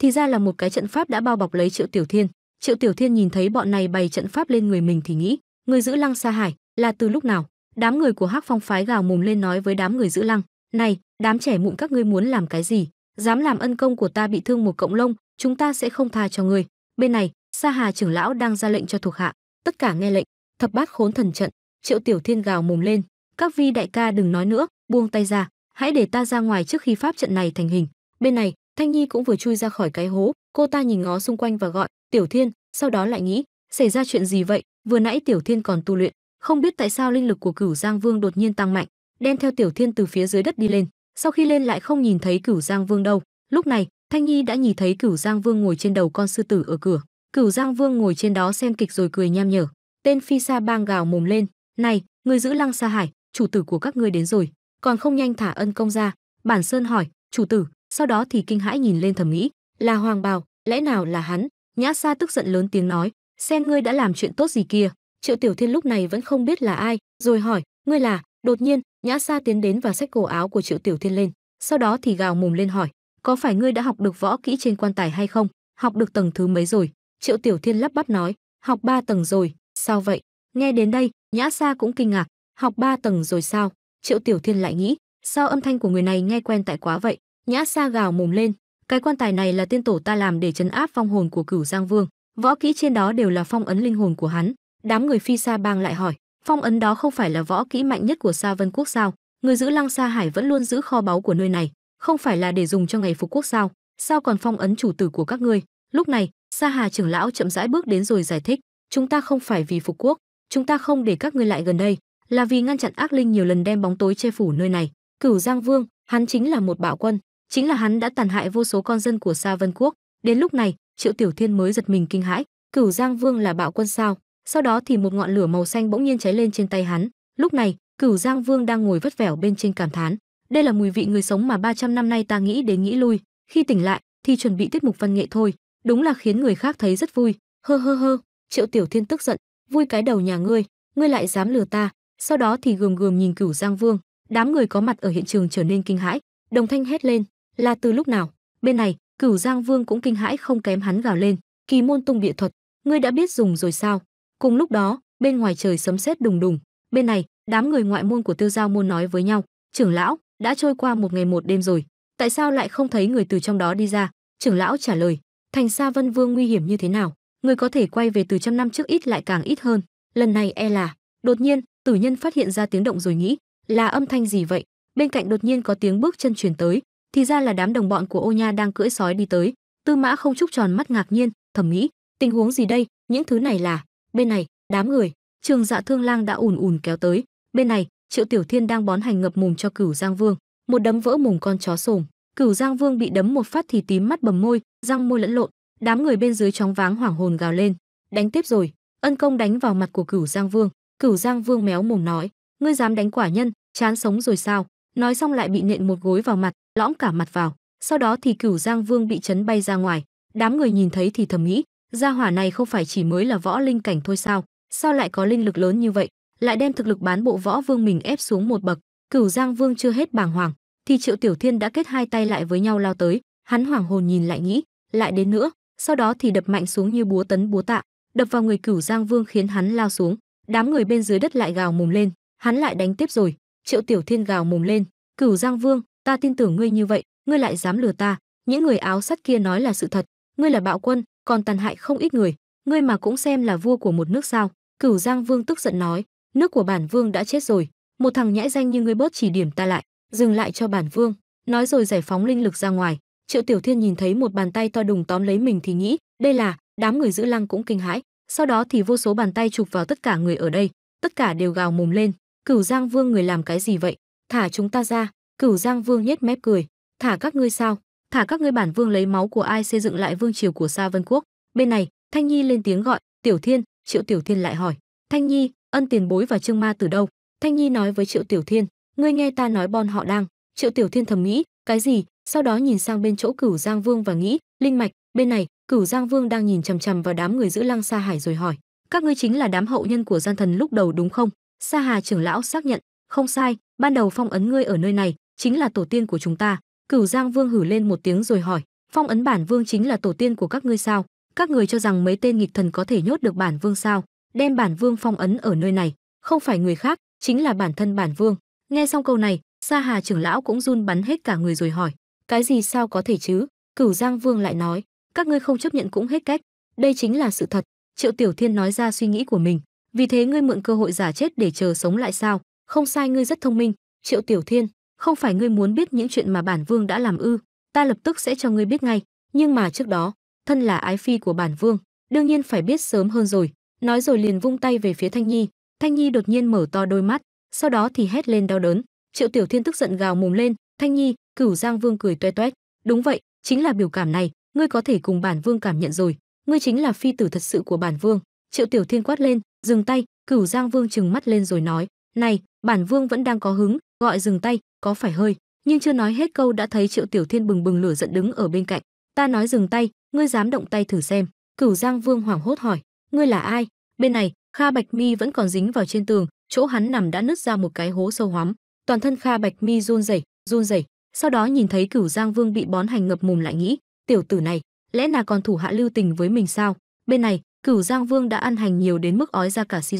thì ra là một cái trận pháp đã bao bọc lấy triệu tiểu thiên triệu tiểu thiên nhìn thấy bọn này bày trận pháp lên người mình thì nghĩ người giữ lăng xa hải là từ lúc nào đám người của hắc phong phái gào mồm lên nói với đám người giữ lăng này đám trẻ mụn các ngươi muốn làm cái gì dám làm ân công của ta bị thương một cộng lông chúng ta sẽ không tha cho ngươi bên này sa hà trưởng lão đang ra lệnh cho thuộc hạ tất cả nghe lệnh thập bát khốn thần trận triệu tiểu thiên gào mồm lên các vi đại ca đừng nói nữa buông tay ra hãy để ta ra ngoài trước khi pháp trận này thành hình bên này thanh nhi cũng vừa chui ra khỏi cái hố cô ta nhìn ngó xung quanh và gọi tiểu thiên sau đó lại nghĩ xảy ra chuyện gì vậy vừa nãy tiểu thiên còn tu luyện không biết tại sao linh lực của cửu giang vương đột nhiên tăng mạnh đem theo tiểu thiên từ phía dưới đất đi lên sau khi lên lại không nhìn thấy cửu giang vương đâu lúc này thanh nhi đã nhìn thấy cửu giang vương ngồi trên đầu con sư tử ở cửa cửu giang vương ngồi trên đó xem kịch rồi cười nham nhở tên phi sa bang gào mồm lên này người giữ lăng sa hải chủ tử của các ngươi đến rồi còn không nhanh thả ân công ra bản sơn hỏi chủ tử sau đó thì kinh hãi nhìn lên thầm nghĩ là hoàng bào lẽ nào là hắn nhã sa tức giận lớn tiếng nói xem ngươi đã làm chuyện tốt gì kia triệu tiểu thiên lúc này vẫn không biết là ai rồi hỏi ngươi là đột nhiên nhã sa tiến đến và xách cổ áo của triệu tiểu thiên lên sau đó thì gào mồm lên hỏi có phải ngươi đã học được võ kỹ trên quan tài hay không học được tầng thứ mấy rồi triệu tiểu thiên lắp bắp nói học ba tầng rồi sao vậy nghe đến đây nhã sa cũng kinh ngạc học ba tầng rồi sao triệu tiểu thiên lại nghĩ sao âm thanh của người này nghe quen tại quá vậy nhã sa gào mồm lên cái quan tài này là tiên tổ ta làm để chấn áp vong hồn của cửu giang vương võ kỹ trên đó đều là phong ấn linh hồn của hắn đám người phi sa bang lại hỏi phong ấn đó không phải là võ kỹ mạnh nhất của sa vân quốc sao người giữ lăng sa hải vẫn luôn giữ kho báu của nơi này không phải là để dùng cho ngày phục quốc sao sao còn phong ấn chủ tử của các ngươi lúc này sa hà trưởng lão chậm rãi bước đến rồi giải thích chúng ta không phải vì phục quốc chúng ta không để các ngươi lại gần đây là vì ngăn chặn ác linh nhiều lần đem bóng tối che phủ nơi này cửu giang vương hắn chính là một bạo quân chính là hắn đã tàn hại vô số con dân của sa vân quốc đến lúc này triệu tiểu thiên mới giật mình kinh hãi cửu giang vương là bạo quân sao sau đó thì một ngọn lửa màu xanh bỗng nhiên cháy lên trên tay hắn lúc này cửu giang vương đang ngồi vất vẻo bên trên cảm thán đây là mùi vị người sống mà 300 năm nay ta nghĩ đến nghĩ lui khi tỉnh lại thì chuẩn bị tiết mục văn nghệ thôi đúng là khiến người khác thấy rất vui hơ hơ hơ triệu tiểu thiên tức giận vui cái đầu nhà ngươi ngươi lại dám lừa ta sau đó thì gườm gườm nhìn cửu giang vương đám người có mặt ở hiện trường trở nên kinh hãi đồng thanh hét lên là từ lúc nào bên này Cửu Giang Vương cũng kinh hãi không kém hắn gào lên, "Kỳ môn tung địa thuật, ngươi đã biết dùng rồi sao?" Cùng lúc đó, bên ngoài trời sấm sét đùng đùng, bên này, đám người ngoại môn của Tư Giao môn nói với nhau, "Trưởng lão, đã trôi qua một ngày một đêm rồi, tại sao lại không thấy người từ trong đó đi ra?" Trưởng lão trả lời, "Thành Sa Vân Vương nguy hiểm như thế nào, người có thể quay về từ trăm năm trước ít lại càng ít hơn, lần này e là." Đột nhiên, Tử Nhân phát hiện ra tiếng động rồi nghĩ, "Là âm thanh gì vậy?" Bên cạnh đột nhiên có tiếng bước chân truyền tới, thì ra là đám đồng bọn của ô nha đang cưỡi sói đi tới tư mã không trúc tròn mắt ngạc nhiên thẩm nghĩ tình huống gì đây những thứ này là bên này đám người trường dạ thương lang đã ùn ùn kéo tới bên này triệu tiểu thiên đang bón hành ngập mồm cho cửu giang vương một đấm vỡ mồm con chó sồm cửu giang vương bị đấm một phát thì tím mắt bầm môi răng môi lẫn lộn đám người bên dưới chóng váng hoảng hồn gào lên đánh tiếp rồi ân công đánh vào mặt của cửu giang vương cửu giang vương méo mồm nói ngươi dám đánh quả nhân chán sống rồi sao nói xong lại bị nện một gối vào mặt lõm cả mặt vào sau đó thì cửu giang vương bị chấn bay ra ngoài đám người nhìn thấy thì thầm nghĩ gia hỏa này không phải chỉ mới là võ linh cảnh thôi sao sao lại có linh lực lớn như vậy lại đem thực lực bán bộ võ vương mình ép xuống một bậc cửu giang vương chưa hết bàng hoàng thì triệu tiểu thiên đã kết hai tay lại với nhau lao tới hắn hoảng hồn nhìn lại nghĩ lại đến nữa sau đó thì đập mạnh xuống như búa tấn búa tạ đập vào người cửu giang vương khiến hắn lao xuống đám người bên dưới đất lại gào mồm lên hắn lại đánh tiếp rồi triệu tiểu thiên gào mồm lên cửu giang vương ta tin tưởng ngươi như vậy ngươi lại dám lừa ta những người áo sắt kia nói là sự thật ngươi là bạo quân còn tàn hại không ít người ngươi mà cũng xem là vua của một nước sao cửu giang vương tức giận nói nước của bản vương đã chết rồi một thằng nhãi danh như ngươi bớt chỉ điểm ta lại dừng lại cho bản vương nói rồi giải phóng linh lực ra ngoài triệu tiểu thiên nhìn thấy một bàn tay to đùng tóm lấy mình thì nghĩ đây là đám người giữ lăng cũng kinh hãi sau đó thì vô số bàn tay chụp vào tất cả người ở đây tất cả đều gào mồm lên cửu giang vương người làm cái gì vậy thả chúng ta ra Cửu Giang Vương nhếch mép cười, "Thả các ngươi sao? Thả các ngươi bản vương lấy máu của ai xây dựng lại vương triều của Sa Vân quốc?" Bên này, Thanh Nhi lên tiếng gọi, "Tiểu Thiên." Triệu Tiểu Thiên lại hỏi, "Thanh Nhi, ân tiền bối và Trương Ma từ đâu?" Thanh Nhi nói với Triệu Tiểu Thiên, "Ngươi nghe ta nói bọn họ đang." Triệu Tiểu Thiên thầm nghĩ, "Cái gì?" Sau đó nhìn sang bên chỗ Cửu Giang Vương và nghĩ, "Linh mạch, bên này, Cửu Giang Vương đang nhìn chằm chằm vào đám người giữ Lăng Sa Hải rồi hỏi, "Các ngươi chính là đám hậu nhân của gian thần lúc đầu đúng không?" Sa Hà trưởng lão xác nhận, "Không sai, ban đầu phong ấn ngươi ở nơi này, chính là tổ tiên của chúng ta cửu giang vương hử lên một tiếng rồi hỏi phong ấn bản vương chính là tổ tiên của các ngươi sao các người cho rằng mấy tên nghịch thần có thể nhốt được bản vương sao đem bản vương phong ấn ở nơi này không phải người khác chính là bản thân bản vương nghe xong câu này sa hà trưởng lão cũng run bắn hết cả người rồi hỏi cái gì sao có thể chứ cửu giang vương lại nói các ngươi không chấp nhận cũng hết cách đây chính là sự thật triệu tiểu thiên nói ra suy nghĩ của mình vì thế ngươi mượn cơ hội giả chết để chờ sống lại sao không sai ngươi rất thông minh triệu tiểu thiên không phải ngươi muốn biết những chuyện mà bản vương đã làm ư ta lập tức sẽ cho ngươi biết ngay nhưng mà trước đó thân là ái phi của bản vương đương nhiên phải biết sớm hơn rồi nói rồi liền vung tay về phía thanh nhi thanh nhi đột nhiên mở to đôi mắt sau đó thì hét lên đau đớn triệu tiểu thiên tức giận gào mồm lên thanh nhi cửu giang vương cười toe toét đúng vậy chính là biểu cảm này ngươi có thể cùng bản vương cảm nhận rồi ngươi chính là phi tử thật sự của bản vương triệu tiểu thiên quát lên dừng tay cửu giang vương trừng mắt lên rồi nói này bản vương vẫn đang có hứng gọi dừng tay có phải hơi nhưng chưa nói hết câu đã thấy triệu tiểu thiên bừng bừng lửa giận đứng ở bên cạnh ta nói dừng tay ngươi dám động tay thử xem cửu giang vương hoảng hốt hỏi ngươi là ai bên này kha bạch mi vẫn còn dính vào trên tường chỗ hắn nằm đã nứt ra một cái hố sâu hoắm toàn thân kha bạch mi run rẩy run rẩy sau đó nhìn thấy cửu giang vương bị bón hành ngập mùm lại nghĩ tiểu tử này lẽ nào còn thủ hạ lưu tình với mình sao bên này cửu giang vương đã ăn hành nhiều đến mức ói ra cả si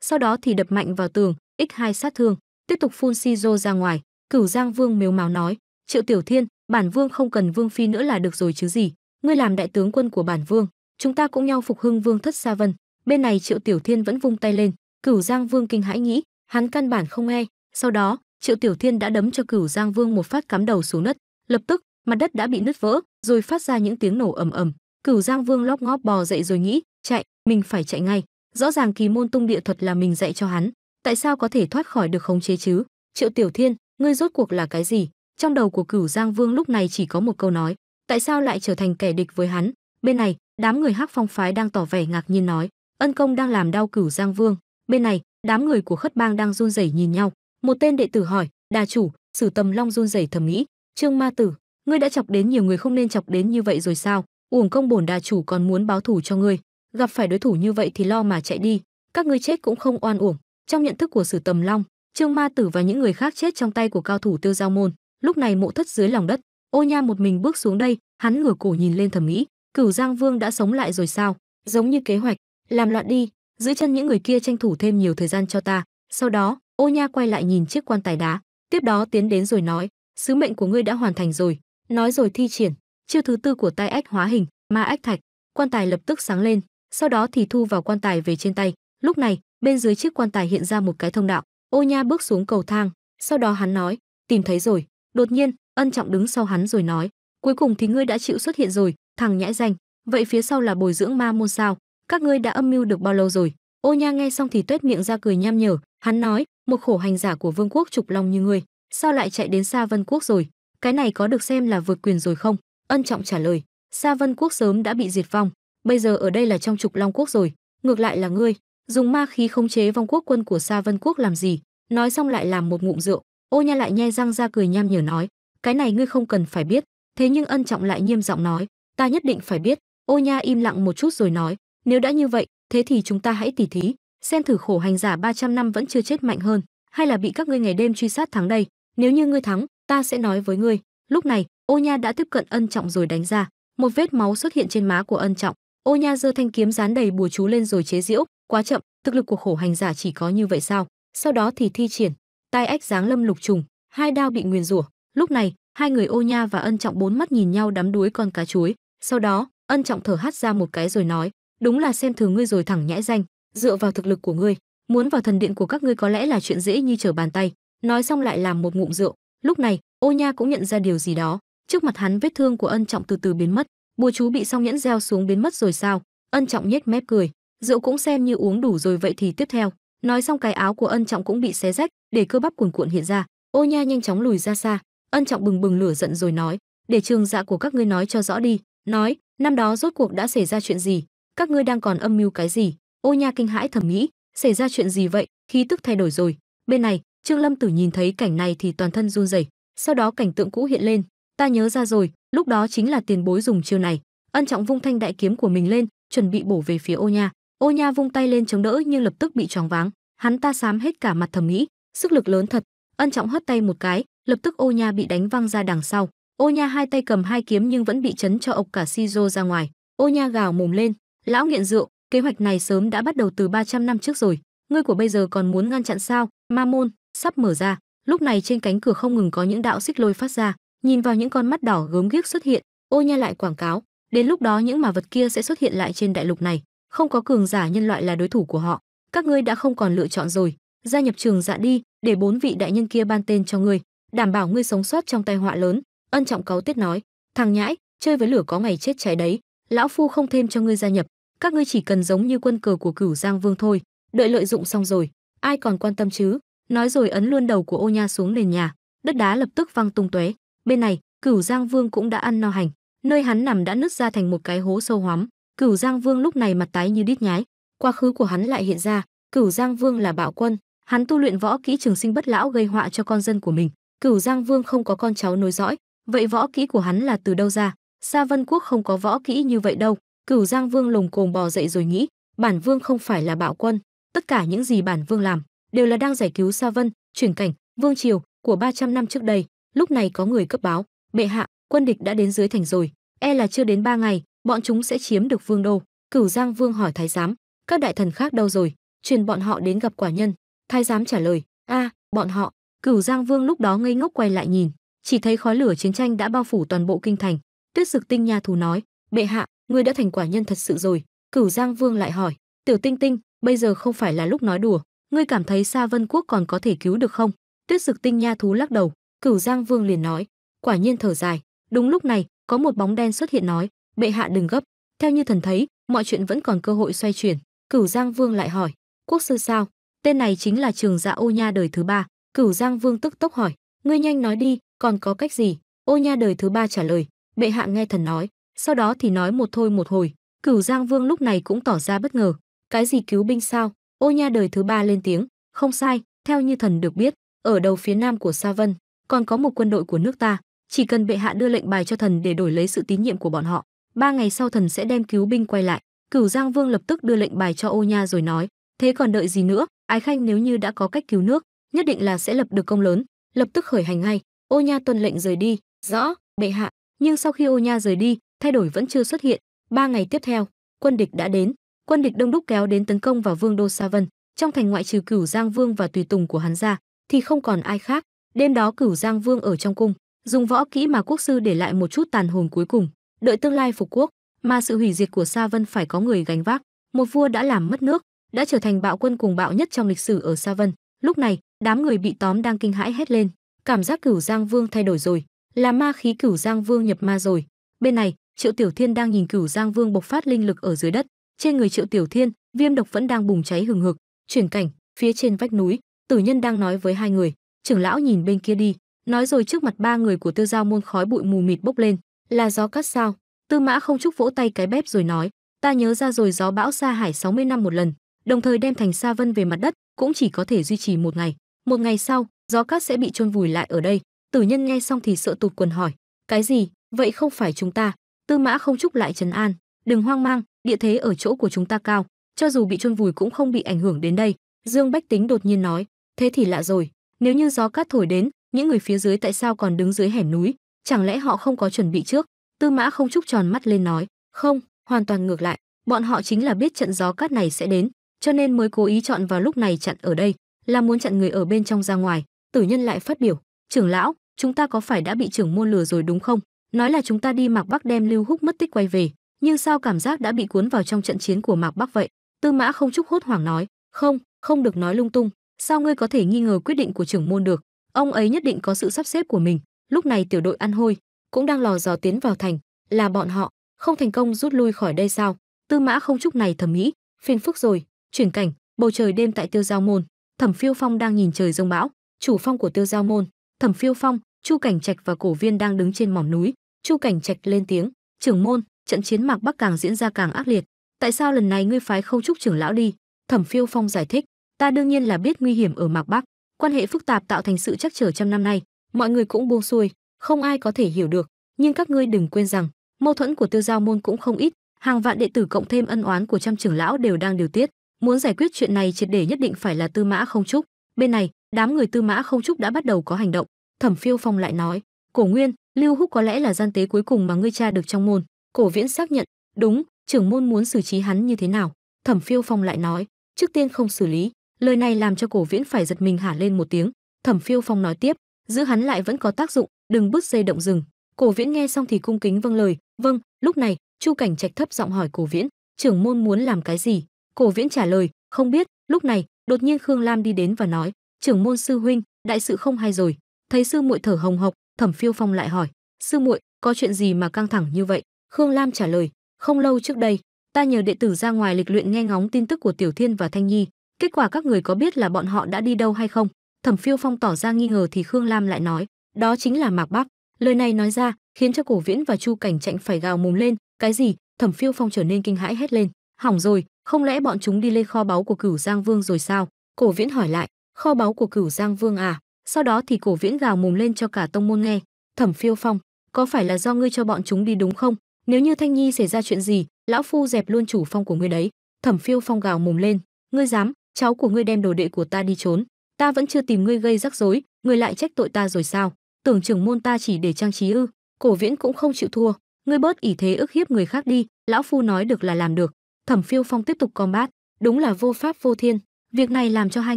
sau đó thì đập mạnh vào tường x hai sát thương tiếp tục phun si rô ra ngoài cửu giang vương mếu máo nói triệu tiểu thiên bản vương không cần vương phi nữa là được rồi chứ gì ngươi làm đại tướng quân của bản vương chúng ta cũng nhau phục hưng vương thất xa vân bên này triệu tiểu thiên vẫn vung tay lên cửu giang vương kinh hãi nghĩ hắn căn bản không nghe sau đó triệu tiểu thiên đã đấm cho cửu giang vương một phát cắm đầu xuống đất lập tức mặt đất đã bị nứt vỡ rồi phát ra những tiếng nổ ầm ầm cửu giang vương lóc ngóp bò dậy rồi nghĩ chạy mình phải chạy ngay rõ ràng kỳ môn tung địa thuật là mình dạy cho hắn tại sao có thể thoát khỏi được khống chế chứ? Triệu Tiểu Thiên, ngươi rốt cuộc là cái gì? Trong đầu của Cửu Giang Vương lúc này chỉ có một câu nói, tại sao lại trở thành kẻ địch với hắn? Bên này, đám người Hắc Phong phái đang tỏ vẻ ngạc nhiên nói, Ân Công đang làm đau Cửu Giang Vương. Bên này, đám người của Khất Bang đang run rẩy nhìn nhau. Một tên đệ tử hỏi, Đa chủ, Sử Tầm Long run rẩy thầm nghĩ, Trương Ma Tử, ngươi đã chọc đến nhiều người không nên chọc đến như vậy rồi sao? Uổng công bổn đa chủ còn muốn báo thù cho ngươi, gặp phải đối thủ như vậy thì lo mà chạy đi, các ngươi chết cũng không oan uổng." Trong nhận thức của Sử Tầm Long, Trương Ma Tử và những người khác chết trong tay của cao thủ Tiêu Giao Môn, lúc này mộ thất dưới lòng đất, Ô Nha một mình bước xuống đây, hắn ngửa cổ nhìn lên thầm nghĩ, Cửu Giang Vương đã sống lại rồi sao? Giống như kế hoạch, làm loạn đi, giữ chân những người kia tranh thủ thêm nhiều thời gian cho ta. Sau đó, Ô Nha quay lại nhìn chiếc quan tài đá, tiếp đó tiến đến rồi nói, sứ mệnh của ngươi đã hoàn thành rồi. Nói rồi thi triển, chiêu thứ tư của tai ách hóa hình, ma ách thạch, quan tài lập tức sáng lên, sau đó thì thu vào quan tài về trên tay. Lúc này, bên dưới chiếc quan tài hiện ra một cái thông đạo ô nha bước xuống cầu thang sau đó hắn nói tìm thấy rồi đột nhiên ân trọng đứng sau hắn rồi nói cuối cùng thì ngươi đã chịu xuất hiện rồi thằng nhãi danh vậy phía sau là bồi dưỡng ma môn sao các ngươi đã âm mưu được bao lâu rồi ô nha nghe xong thì tuét miệng ra cười nham nhở hắn nói một khổ hành giả của vương quốc trục long như ngươi sao lại chạy đến xa vân quốc rồi cái này có được xem là vượt quyền rồi không ân trọng trả lời xa vân quốc sớm đã bị diệt vong bây giờ ở đây là trong trục long quốc rồi ngược lại là ngươi dùng ma khí khống chế vong quốc quân của Sa Vân quốc làm gì? Nói xong lại làm một ngụm rượu, Ô Nha lại nhe răng ra cười nham nhở nói, cái này ngươi không cần phải biết, thế nhưng Ân Trọng lại nghiêm giọng nói, ta nhất định phải biết. Ô Nha im lặng một chút rồi nói, nếu đã như vậy, thế thì chúng ta hãy tỉ thí, xem thử khổ hành giả 300 năm vẫn chưa chết mạnh hơn, hay là bị các ngươi ngày đêm truy sát thắng đây, nếu như ngươi thắng, ta sẽ nói với ngươi. Lúc này, Ô Nha đã tiếp cận Ân Trọng rồi đánh ra, một vết máu xuất hiện trên má của Ân Trọng. Ô Nha giơ thanh kiếm dán đầy bùa chú lên rồi chế giễu, quá chậm thực lực của khổ hành giả chỉ có như vậy sao sau đó thì thi triển tai ách giáng lâm lục trùng hai đao bị nguyền rủa lúc này hai người ô nha và ân trọng bốn mắt nhìn nhau đắm đuối con cá chuối sau đó ân trọng thở hắt ra một cái rồi nói đúng là xem thường ngươi rồi thẳng nhãi danh dựa vào thực lực của ngươi muốn vào thần điện của các ngươi có lẽ là chuyện dễ như trở bàn tay nói xong lại làm một ngụm rượu lúc này ô nha cũng nhận ra điều gì đó trước mặt hắn vết thương của ân trọng từ từ biến mất bùa chú bị song nhẫn gieo xuống biến mất rồi sao ân trọng nhếch mép cười rượu cũng xem như uống đủ rồi vậy thì tiếp theo nói xong cái áo của ân trọng cũng bị xé rách để cơ bắp cuồn cuộn hiện ra ô nha nhanh chóng lùi ra xa ân trọng bừng bừng lửa giận rồi nói để trường dạ của các ngươi nói cho rõ đi nói năm đó rốt cuộc đã xảy ra chuyện gì các ngươi đang còn âm mưu cái gì ô nha kinh hãi thầm nghĩ xảy ra chuyện gì vậy khí tức thay đổi rồi bên này trương lâm tử nhìn thấy cảnh này thì toàn thân run rẩy sau đó cảnh tượng cũ hiện lên ta nhớ ra rồi lúc đó chính là tiền bối dùng chiêu này ân trọng vung thanh đại kiếm của mình lên chuẩn bị bổ về phía ô nha Ô Nha vung tay lên chống đỡ nhưng lập tức bị choáng váng, hắn ta xám hết cả mặt thầm nghĩ, sức lực lớn thật. Ân Trọng hất tay một cái, lập tức Ô Nha bị đánh văng ra đằng sau. Ô Nha hai tay cầm hai kiếm nhưng vẫn bị chấn cho ộc cả Sizo ra ngoài. Ô Nha gào mồm lên, lão nghiện rượu, kế hoạch này sớm đã bắt đầu từ 300 năm trước rồi, ngươi của bây giờ còn muốn ngăn chặn sao? Ma môn sắp mở ra. Lúc này trên cánh cửa không ngừng có những đạo xích lôi phát ra, nhìn vào những con mắt đỏ gớm ghiếc xuất hiện, Ô Nha lại quảng cáo, đến lúc đó những mà vật kia sẽ xuất hiện lại trên đại lục này không có cường giả nhân loại là đối thủ của họ các ngươi đã không còn lựa chọn rồi gia nhập trường dạ đi để bốn vị đại nhân kia ban tên cho ngươi đảm bảo ngươi sống sót trong tai họa lớn ân trọng cáu tiết nói thằng nhãi chơi với lửa có ngày chết cháy đấy lão phu không thêm cho ngươi gia nhập các ngươi chỉ cần giống như quân cờ của cửu giang vương thôi đợi lợi dụng xong rồi ai còn quan tâm chứ nói rồi ấn luôn đầu của ô nha xuống nền nhà đất đá lập tức văng tung tóe bên này cửu giang vương cũng đã ăn no hành nơi hắn nằm đã nứt ra thành một cái hố sâu hoắm Cửu Giang Vương lúc này mặt tái như đít nhái, quá khứ của hắn lại hiện ra, Cửu Giang Vương là bạo quân, hắn tu luyện võ kỹ trường sinh bất lão gây họa cho con dân của mình, Cửu Giang Vương không có con cháu nối dõi, vậy võ kỹ của hắn là từ đâu ra? Sa Vân Quốc không có võ kỹ như vậy đâu. Cửu Giang Vương lồng cồm bò dậy rồi nghĩ, bản vương không phải là bạo quân, tất cả những gì bản vương làm đều là đang giải cứu Sa Vân, chuyển cảnh, vương triều của 300 năm trước đây. Lúc này có người cấp báo, bệ hạ, quân địch đã đến dưới thành rồi, e là chưa đến 3 ngày, bọn chúng sẽ chiếm được vương đô cửu giang vương hỏi thái giám các đại thần khác đâu rồi truyền bọn họ đến gặp quả nhân thái giám trả lời a à, bọn họ cửu giang vương lúc đó ngây ngốc quay lại nhìn chỉ thấy khói lửa chiến tranh đã bao phủ toàn bộ kinh thành tuyết dực tinh nha thú nói bệ hạ ngươi đã thành quả nhân thật sự rồi cửu giang vương lại hỏi tiểu tinh tinh bây giờ không phải là lúc nói đùa ngươi cảm thấy xa vân quốc còn có thể cứu được không tuyết dực tinh nha thú lắc đầu cửu giang vương liền nói quả nhiên thở dài đúng lúc này có một bóng đen xuất hiện nói bệ hạ đừng gấp theo như thần thấy mọi chuyện vẫn còn cơ hội xoay chuyển cửu giang vương lại hỏi quốc sư sao tên này chính là trường dạ ô nha đời thứ ba cửu giang vương tức tốc hỏi ngươi nhanh nói đi còn có cách gì ô nha đời thứ ba trả lời bệ hạ nghe thần nói sau đó thì nói một thôi một hồi cửu giang vương lúc này cũng tỏ ra bất ngờ cái gì cứu binh sao ô nha đời thứ ba lên tiếng không sai theo như thần được biết ở đầu phía nam của sa vân còn có một quân đội của nước ta chỉ cần bệ hạ đưa lệnh bài cho thần để đổi lấy sự tín nhiệm của bọn họ ba ngày sau thần sẽ đem cứu binh quay lại cửu giang vương lập tức đưa lệnh bài cho ô nha rồi nói thế còn đợi gì nữa ái khanh nếu như đã có cách cứu nước nhất định là sẽ lập được công lớn lập tức khởi hành ngay ô nha tuân lệnh rời đi rõ bệ hạ nhưng sau khi ô nha rời đi thay đổi vẫn chưa xuất hiện ba ngày tiếp theo quân địch đã đến quân địch đông đúc kéo đến tấn công vào vương đô sa vân trong thành ngoại trừ cửu giang vương và tùy tùng của hắn ra thì không còn ai khác đêm đó cửu giang vương ở trong cung dùng võ kỹ mà quốc sư để lại một chút tàn hồn cuối cùng đợi tương lai phục quốc mà sự hủy diệt của Sa Vân phải có người gánh vác. Một vua đã làm mất nước, đã trở thành bạo quân cùng bạo nhất trong lịch sử ở Sa Vân. Lúc này, đám người bị tóm đang kinh hãi hét lên, cảm giác Cửu Giang Vương thay đổi rồi, là ma khí Cửu Giang Vương nhập ma rồi. Bên này, Triệu Tiểu Thiên đang nhìn Cửu Giang Vương bộc phát linh lực ở dưới đất, trên người Triệu Tiểu Thiên, viêm độc vẫn đang bùng cháy hừng hực. Chuyển cảnh, phía trên vách núi, Tử Nhân đang nói với hai người, trưởng lão nhìn bên kia đi, nói rồi trước mặt ba người của Tiêu Giao môn khói bụi mù mịt bốc lên, là gió cắt sao tư mã không chúc vỗ tay cái bếp rồi nói ta nhớ ra rồi gió bão xa hải 60 năm một lần đồng thời đem thành sa vân về mặt đất cũng chỉ có thể duy trì một ngày một ngày sau gió cát sẽ bị chôn vùi lại ở đây tử nhân nghe xong thì sợ tụt quần hỏi cái gì vậy không phải chúng ta tư mã không chúc lại trấn an đừng hoang mang địa thế ở chỗ của chúng ta cao cho dù bị chôn vùi cũng không bị ảnh hưởng đến đây dương bách tính đột nhiên nói thế thì lạ rồi nếu như gió cát thổi đến những người phía dưới tại sao còn đứng dưới hẻm núi chẳng lẽ họ không có chuẩn bị trước tư mã không trúc tròn mắt lên nói không hoàn toàn ngược lại bọn họ chính là biết trận gió cát này sẽ đến cho nên mới cố ý chọn vào lúc này chặn ở đây là muốn chặn người ở bên trong ra ngoài tử nhân lại phát biểu trưởng lão chúng ta có phải đã bị trưởng môn lừa rồi đúng không nói là chúng ta đi mạc bắc đem lưu húc mất tích quay về nhưng sao cảm giác đã bị cuốn vào trong trận chiến của mạc bắc vậy tư mã không trúc hốt hoảng nói không không được nói lung tung sao ngươi có thể nghi ngờ quyết định của trưởng môn được ông ấy nhất định có sự sắp xếp của mình lúc này tiểu đội ăn hôi cũng đang lò dò tiến vào thành là bọn họ không thành công rút lui khỏi đây sao tư mã không chúc này thầm nghĩ phiền phức rồi chuyển cảnh bầu trời đêm tại tiêu giao môn thẩm phiêu phong đang nhìn trời rông bão chủ phong của tiêu giao môn thẩm phiêu phong chu cảnh trạch và cổ viên đang đứng trên mỏm núi chu cảnh trạch lên tiếng trưởng môn trận chiến mạc bắc càng diễn ra càng ác liệt tại sao lần này ngươi phái không trúc trưởng lão đi thẩm phiêu phong giải thích ta đương nhiên là biết nguy hiểm ở mạc bắc quan hệ phức tạp tạo thành sự chắc trở trăm năm nay mọi người cũng buông xuôi, không ai có thể hiểu được, nhưng các ngươi đừng quên rằng, mâu thuẫn của Tiêu Giao môn cũng không ít, hàng vạn đệ tử cộng thêm ân oán của trăm trưởng lão đều đang điều tiết, muốn giải quyết chuyện này triệt để nhất định phải là Tư Mã Không Trúc. Bên này, đám người Tư Mã Không Trúc đã bắt đầu có hành động, Thẩm Phiêu Phong lại nói, "Cổ Nguyên, Lưu Húc có lẽ là gian tế cuối cùng mà ngươi tra được trong môn." Cổ Viễn xác nhận, "Đúng, trưởng môn muốn xử trí hắn như thế nào?" Thẩm Phiêu Phong lại nói, "Trước tiên không xử lý." Lời này làm cho Cổ Viễn phải giật mình hả lên một tiếng, Thẩm Phiêu Phong nói tiếp, giữ hắn lại vẫn có tác dụng đừng bứt dây động rừng cổ viễn nghe xong thì cung kính vâng lời vâng lúc này chu cảnh trạch thấp giọng hỏi cổ viễn trưởng môn muốn làm cái gì cổ viễn trả lời không biết lúc này đột nhiên khương lam đi đến và nói trưởng môn sư huynh đại sự không hay rồi thấy sư muội thở hồng hộc thẩm phiêu phong lại hỏi sư muội có chuyện gì mà căng thẳng như vậy khương lam trả lời không lâu trước đây ta nhờ đệ tử ra ngoài lịch luyện nghe ngóng tin tức của tiểu thiên và thanh nhi kết quả các người có biết là bọn họ đã đi đâu hay không Thẩm Phiêu Phong tỏ ra nghi ngờ thì Khương Lam lại nói, đó chính là Mạc Bắc. Lời này nói ra, khiến cho Cổ Viễn và Chu Cảnh Trạnh phải gào mồm lên, cái gì? Thẩm Phiêu Phong trở nên kinh hãi hét lên, hỏng rồi, không lẽ bọn chúng đi lên kho báu của Cửu Giang Vương rồi sao? Cổ Viễn hỏi lại, kho báu của Cửu Giang Vương à? Sau đó thì Cổ Viễn gào mồm lên cho cả tông môn nghe, Thẩm Phiêu Phong, có phải là do ngươi cho bọn chúng đi đúng không? Nếu như Thanh Nhi xảy ra chuyện gì, lão phu dẹp luôn chủ phong của ngươi đấy. Thẩm Phiêu Phong gào mồm lên, ngươi dám, cháu của ngươi đem đồ đệ của ta đi trốn ta vẫn chưa tìm ngươi gây rắc rối ngươi lại trách tội ta rồi sao tưởng trưởng môn ta chỉ để trang trí ư cổ viễn cũng không chịu thua ngươi bớt ỷ thế ức hiếp người khác đi lão phu nói được là làm được thẩm phiêu phong tiếp tục combat đúng là vô pháp vô thiên việc này làm cho hai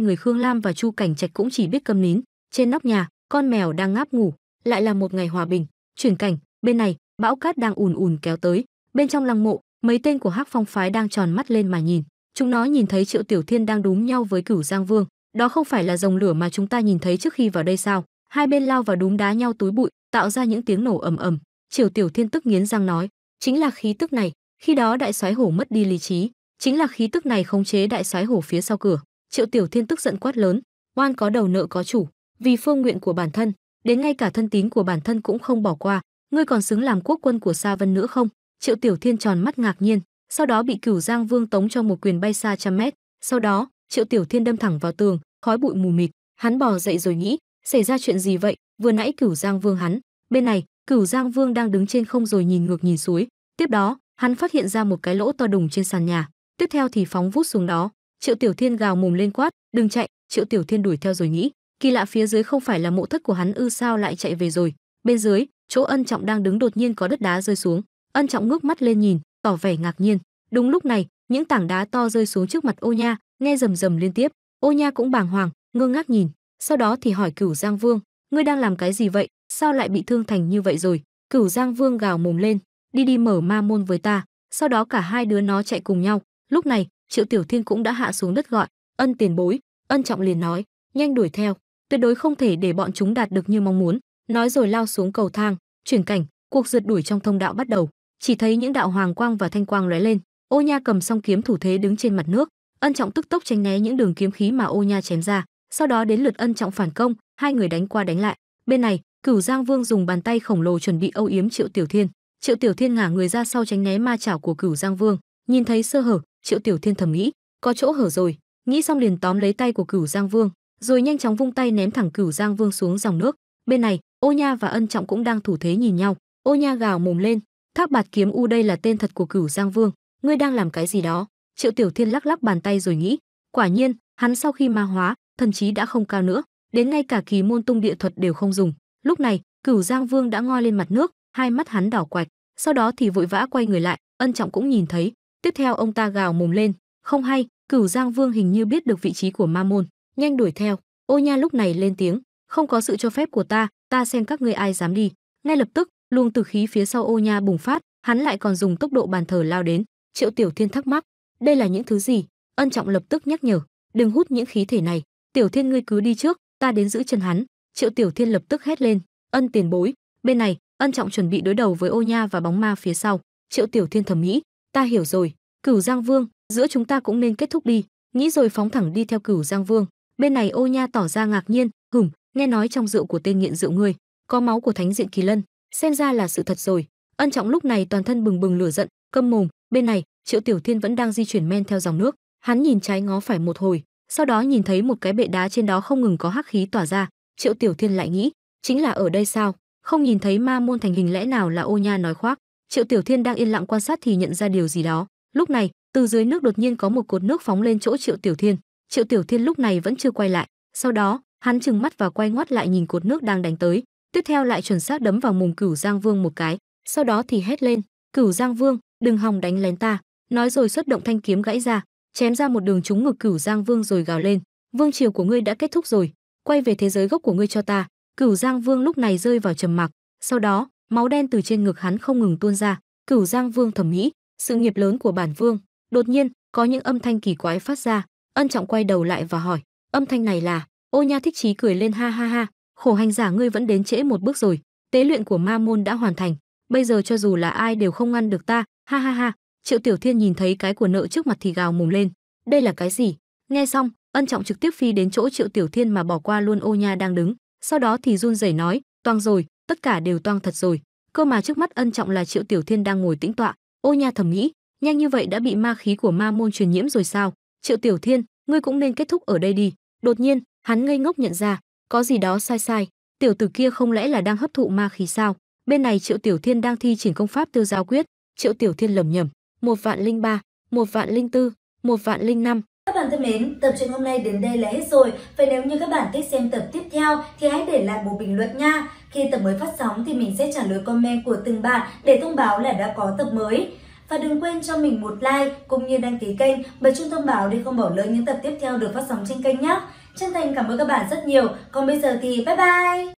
người khương lam và chu cảnh trạch cũng chỉ biết cầm nín trên nóc nhà con mèo đang ngáp ngủ lại là một ngày hòa bình chuyển cảnh bên này bão cát đang ùn ùn kéo tới bên trong lăng mộ mấy tên của hắc phong phái đang tròn mắt lên mà nhìn chúng nó nhìn thấy triệu tiểu thiên đang đúng nhau với cửu giang vương đó không phải là dòng lửa mà chúng ta nhìn thấy trước khi vào đây sao? Hai bên lao vào đúm đá nhau túi bụi, tạo ra những tiếng nổ ầm ầm. Triều Tiểu Thiên tức nghiến răng nói, chính là khí tức này, khi đó đại soái hổ mất đi lý trí, chính là khí tức này khống chế đại soái hổ phía sau cửa. Triệu Tiểu Thiên tức giận quát lớn, oan có đầu nợ có chủ, vì phương nguyện của bản thân, đến ngay cả thân tín của bản thân cũng không bỏ qua, ngươi còn xứng làm quốc quân của Sa Vân nữa không? Triệu Tiểu Thiên tròn mắt ngạc nhiên, sau đó bị Cửu Giang Vương tống cho một quyền bay xa trăm mét, sau đó, Triệu Tiểu Thiên đâm thẳng vào tường, khói bụi mù mịt, hắn bò dậy rồi nghĩ, xảy ra chuyện gì vậy? Vừa nãy Cửu Giang Vương hắn, bên này, Cửu Giang Vương đang đứng trên không rồi nhìn ngược nhìn suối, tiếp đó, hắn phát hiện ra một cái lỗ to đùng trên sàn nhà, tiếp theo thì phóng vút xuống đó. Triệu Tiểu Thiên gào mồm lên quát, "Đừng chạy!" Triệu Tiểu Thiên đuổi theo rồi nghĩ, kỳ lạ phía dưới không phải là mộ thất của hắn ư sao lại chạy về rồi? Bên dưới, chỗ Ân Trọng đang đứng đột nhiên có đất đá rơi xuống. Ân Trọng ngước mắt lên nhìn, tỏ vẻ ngạc nhiên. Đúng lúc này, những tảng đá to rơi xuống trước mặt Ô Nha, nghe rầm rầm liên tiếp ô nha cũng bàng hoàng ngơ ngác nhìn sau đó thì hỏi cửu giang vương ngươi đang làm cái gì vậy sao lại bị thương thành như vậy rồi cửu giang vương gào mồm lên đi đi mở ma môn với ta sau đó cả hai đứa nó chạy cùng nhau lúc này triệu tiểu thiên cũng đã hạ xuống đất gọi ân tiền bối ân trọng liền nói nhanh đuổi theo tuyệt đối không thể để bọn chúng đạt được như mong muốn nói rồi lao xuống cầu thang chuyển cảnh cuộc rượt đuổi trong thông đạo bắt đầu chỉ thấy những đạo hoàng quang và thanh quang lóe lên ô nha cầm song kiếm thủ thế đứng trên mặt nước ân trọng tức tốc tránh né những đường kiếm khí mà ô nha chém ra sau đó đến lượt ân trọng phản công hai người đánh qua đánh lại bên này cửu giang vương dùng bàn tay khổng lồ chuẩn bị âu yếm triệu tiểu thiên triệu tiểu thiên ngả người ra sau tránh né ma chảo của cửu giang vương nhìn thấy sơ hở triệu tiểu thiên thầm nghĩ có chỗ hở rồi nghĩ xong liền tóm lấy tay của cửu giang vương rồi nhanh chóng vung tay ném thẳng cửu giang vương xuống dòng nước bên này ô nha và ân trọng cũng đang thủ thế nhìn nhau ô nha gào mồm lên thác bạt kiếm u đây là tên thật của cửu giang vương ngươi đang làm cái gì đó triệu tiểu thiên lắc lắc bàn tay rồi nghĩ quả nhiên hắn sau khi ma hóa thần trí đã không cao nữa đến ngay cả kỳ môn tung địa thuật đều không dùng lúc này cửu giang vương đã ngoi lên mặt nước hai mắt hắn đỏ quạch sau đó thì vội vã quay người lại ân trọng cũng nhìn thấy tiếp theo ông ta gào mồm lên không hay cửu giang vương hình như biết được vị trí của ma môn nhanh đuổi theo ô nha lúc này lên tiếng không có sự cho phép của ta ta xem các ngươi ai dám đi ngay lập tức luồng tử khí phía sau ô nha bùng phát hắn lại còn dùng tốc độ bàn thờ lao đến triệu tiểu thiên thắc mắc đây là những thứ gì ân trọng lập tức nhắc nhở đừng hút những khí thể này tiểu thiên ngươi cứ đi trước ta đến giữ chân hắn triệu tiểu thiên lập tức hét lên ân tiền bối bên này ân trọng chuẩn bị đối đầu với ô nha và bóng ma phía sau triệu tiểu thiên thẩm nghĩ ta hiểu rồi cửu giang vương giữa chúng ta cũng nên kết thúc đi nghĩ rồi phóng thẳng đi theo cửu giang vương bên này ô nha tỏ ra ngạc nhiên hửm nghe nói trong rượu của tên nghiện rượu ngươi có máu của thánh diện kỳ lân xem ra là sự thật rồi ân trọng lúc này toàn thân bừng bừng lửa giận câm mồm bên này triệu tiểu thiên vẫn đang di chuyển men theo dòng nước hắn nhìn trái ngó phải một hồi sau đó nhìn thấy một cái bệ đá trên đó không ngừng có hắc khí tỏa ra triệu tiểu thiên lại nghĩ chính là ở đây sao không nhìn thấy ma môn thành hình lẽ nào là ô nha nói khoác triệu tiểu thiên đang yên lặng quan sát thì nhận ra điều gì đó lúc này từ dưới nước đột nhiên có một cột nước phóng lên chỗ triệu tiểu thiên triệu tiểu thiên lúc này vẫn chưa quay lại sau đó hắn trừng mắt và quay ngoắt lại nhìn cột nước đang đánh tới tiếp theo lại chuẩn xác đấm vào mùng cửu giang vương một cái sau đó thì hét lên cửu giang vương đừng hòng đánh lén ta nói rồi xuất động thanh kiếm gãy ra chém ra một đường trúng ngực cửu giang vương rồi gào lên vương triều của ngươi đã kết thúc rồi quay về thế giới gốc của ngươi cho ta cửu giang vương lúc này rơi vào trầm mặc sau đó máu đen từ trên ngực hắn không ngừng tuôn ra cửu giang vương thẩm nghĩ sự nghiệp lớn của bản vương đột nhiên có những âm thanh kỳ quái phát ra ân trọng quay đầu lại và hỏi âm thanh này là ô nha thích chí cười lên ha ha ha khổ hành giả ngươi vẫn đến trễ một bước rồi tế luyện của ma môn đã hoàn thành bây giờ cho dù là ai đều không ngăn được ta ha ha ha Triệu Tiểu Thiên nhìn thấy cái của nợ trước mặt thì gào mồm lên, đây là cái gì? Nghe xong, Ân Trọng trực tiếp phi đến chỗ Triệu Tiểu Thiên mà bỏ qua luôn Ô Nha đang đứng, sau đó thì run rẩy nói, toang rồi, tất cả đều toang thật rồi. Cơ mà trước mắt Ân Trọng là Triệu Tiểu Thiên đang ngồi tĩnh tọa, Ô Nha thầm nghĩ, nhanh như vậy đã bị ma khí của ma môn truyền nhiễm rồi sao? Triệu Tiểu Thiên, ngươi cũng nên kết thúc ở đây đi. Đột nhiên, hắn ngây ngốc nhận ra, có gì đó sai sai, tiểu tử kia không lẽ là đang hấp thụ ma khí sao? Bên này Triệu Tiểu Thiên đang thi triển công pháp tiêu giao quyết, Triệu Tiểu Thiên lầm nhầm, một vạn linh ba, một vạn linh tư, một vạn linh năm. Các bạn thân mến, tập truyện hôm nay đến đây là hết rồi. Vậy nếu như các bạn thích xem tập tiếp theo thì hãy để lại một bình luận nha. Khi tập mới phát sóng thì mình sẽ trả lời comment của từng bạn để thông báo là đã có tập mới. Và đừng quên cho mình một like cũng như đăng ký kênh, bật chuông thông báo để không bỏ lỡ những tập tiếp theo được phát sóng trên kênh nhé. Chân thành cảm ơn các bạn rất nhiều. Còn bây giờ thì bye bye!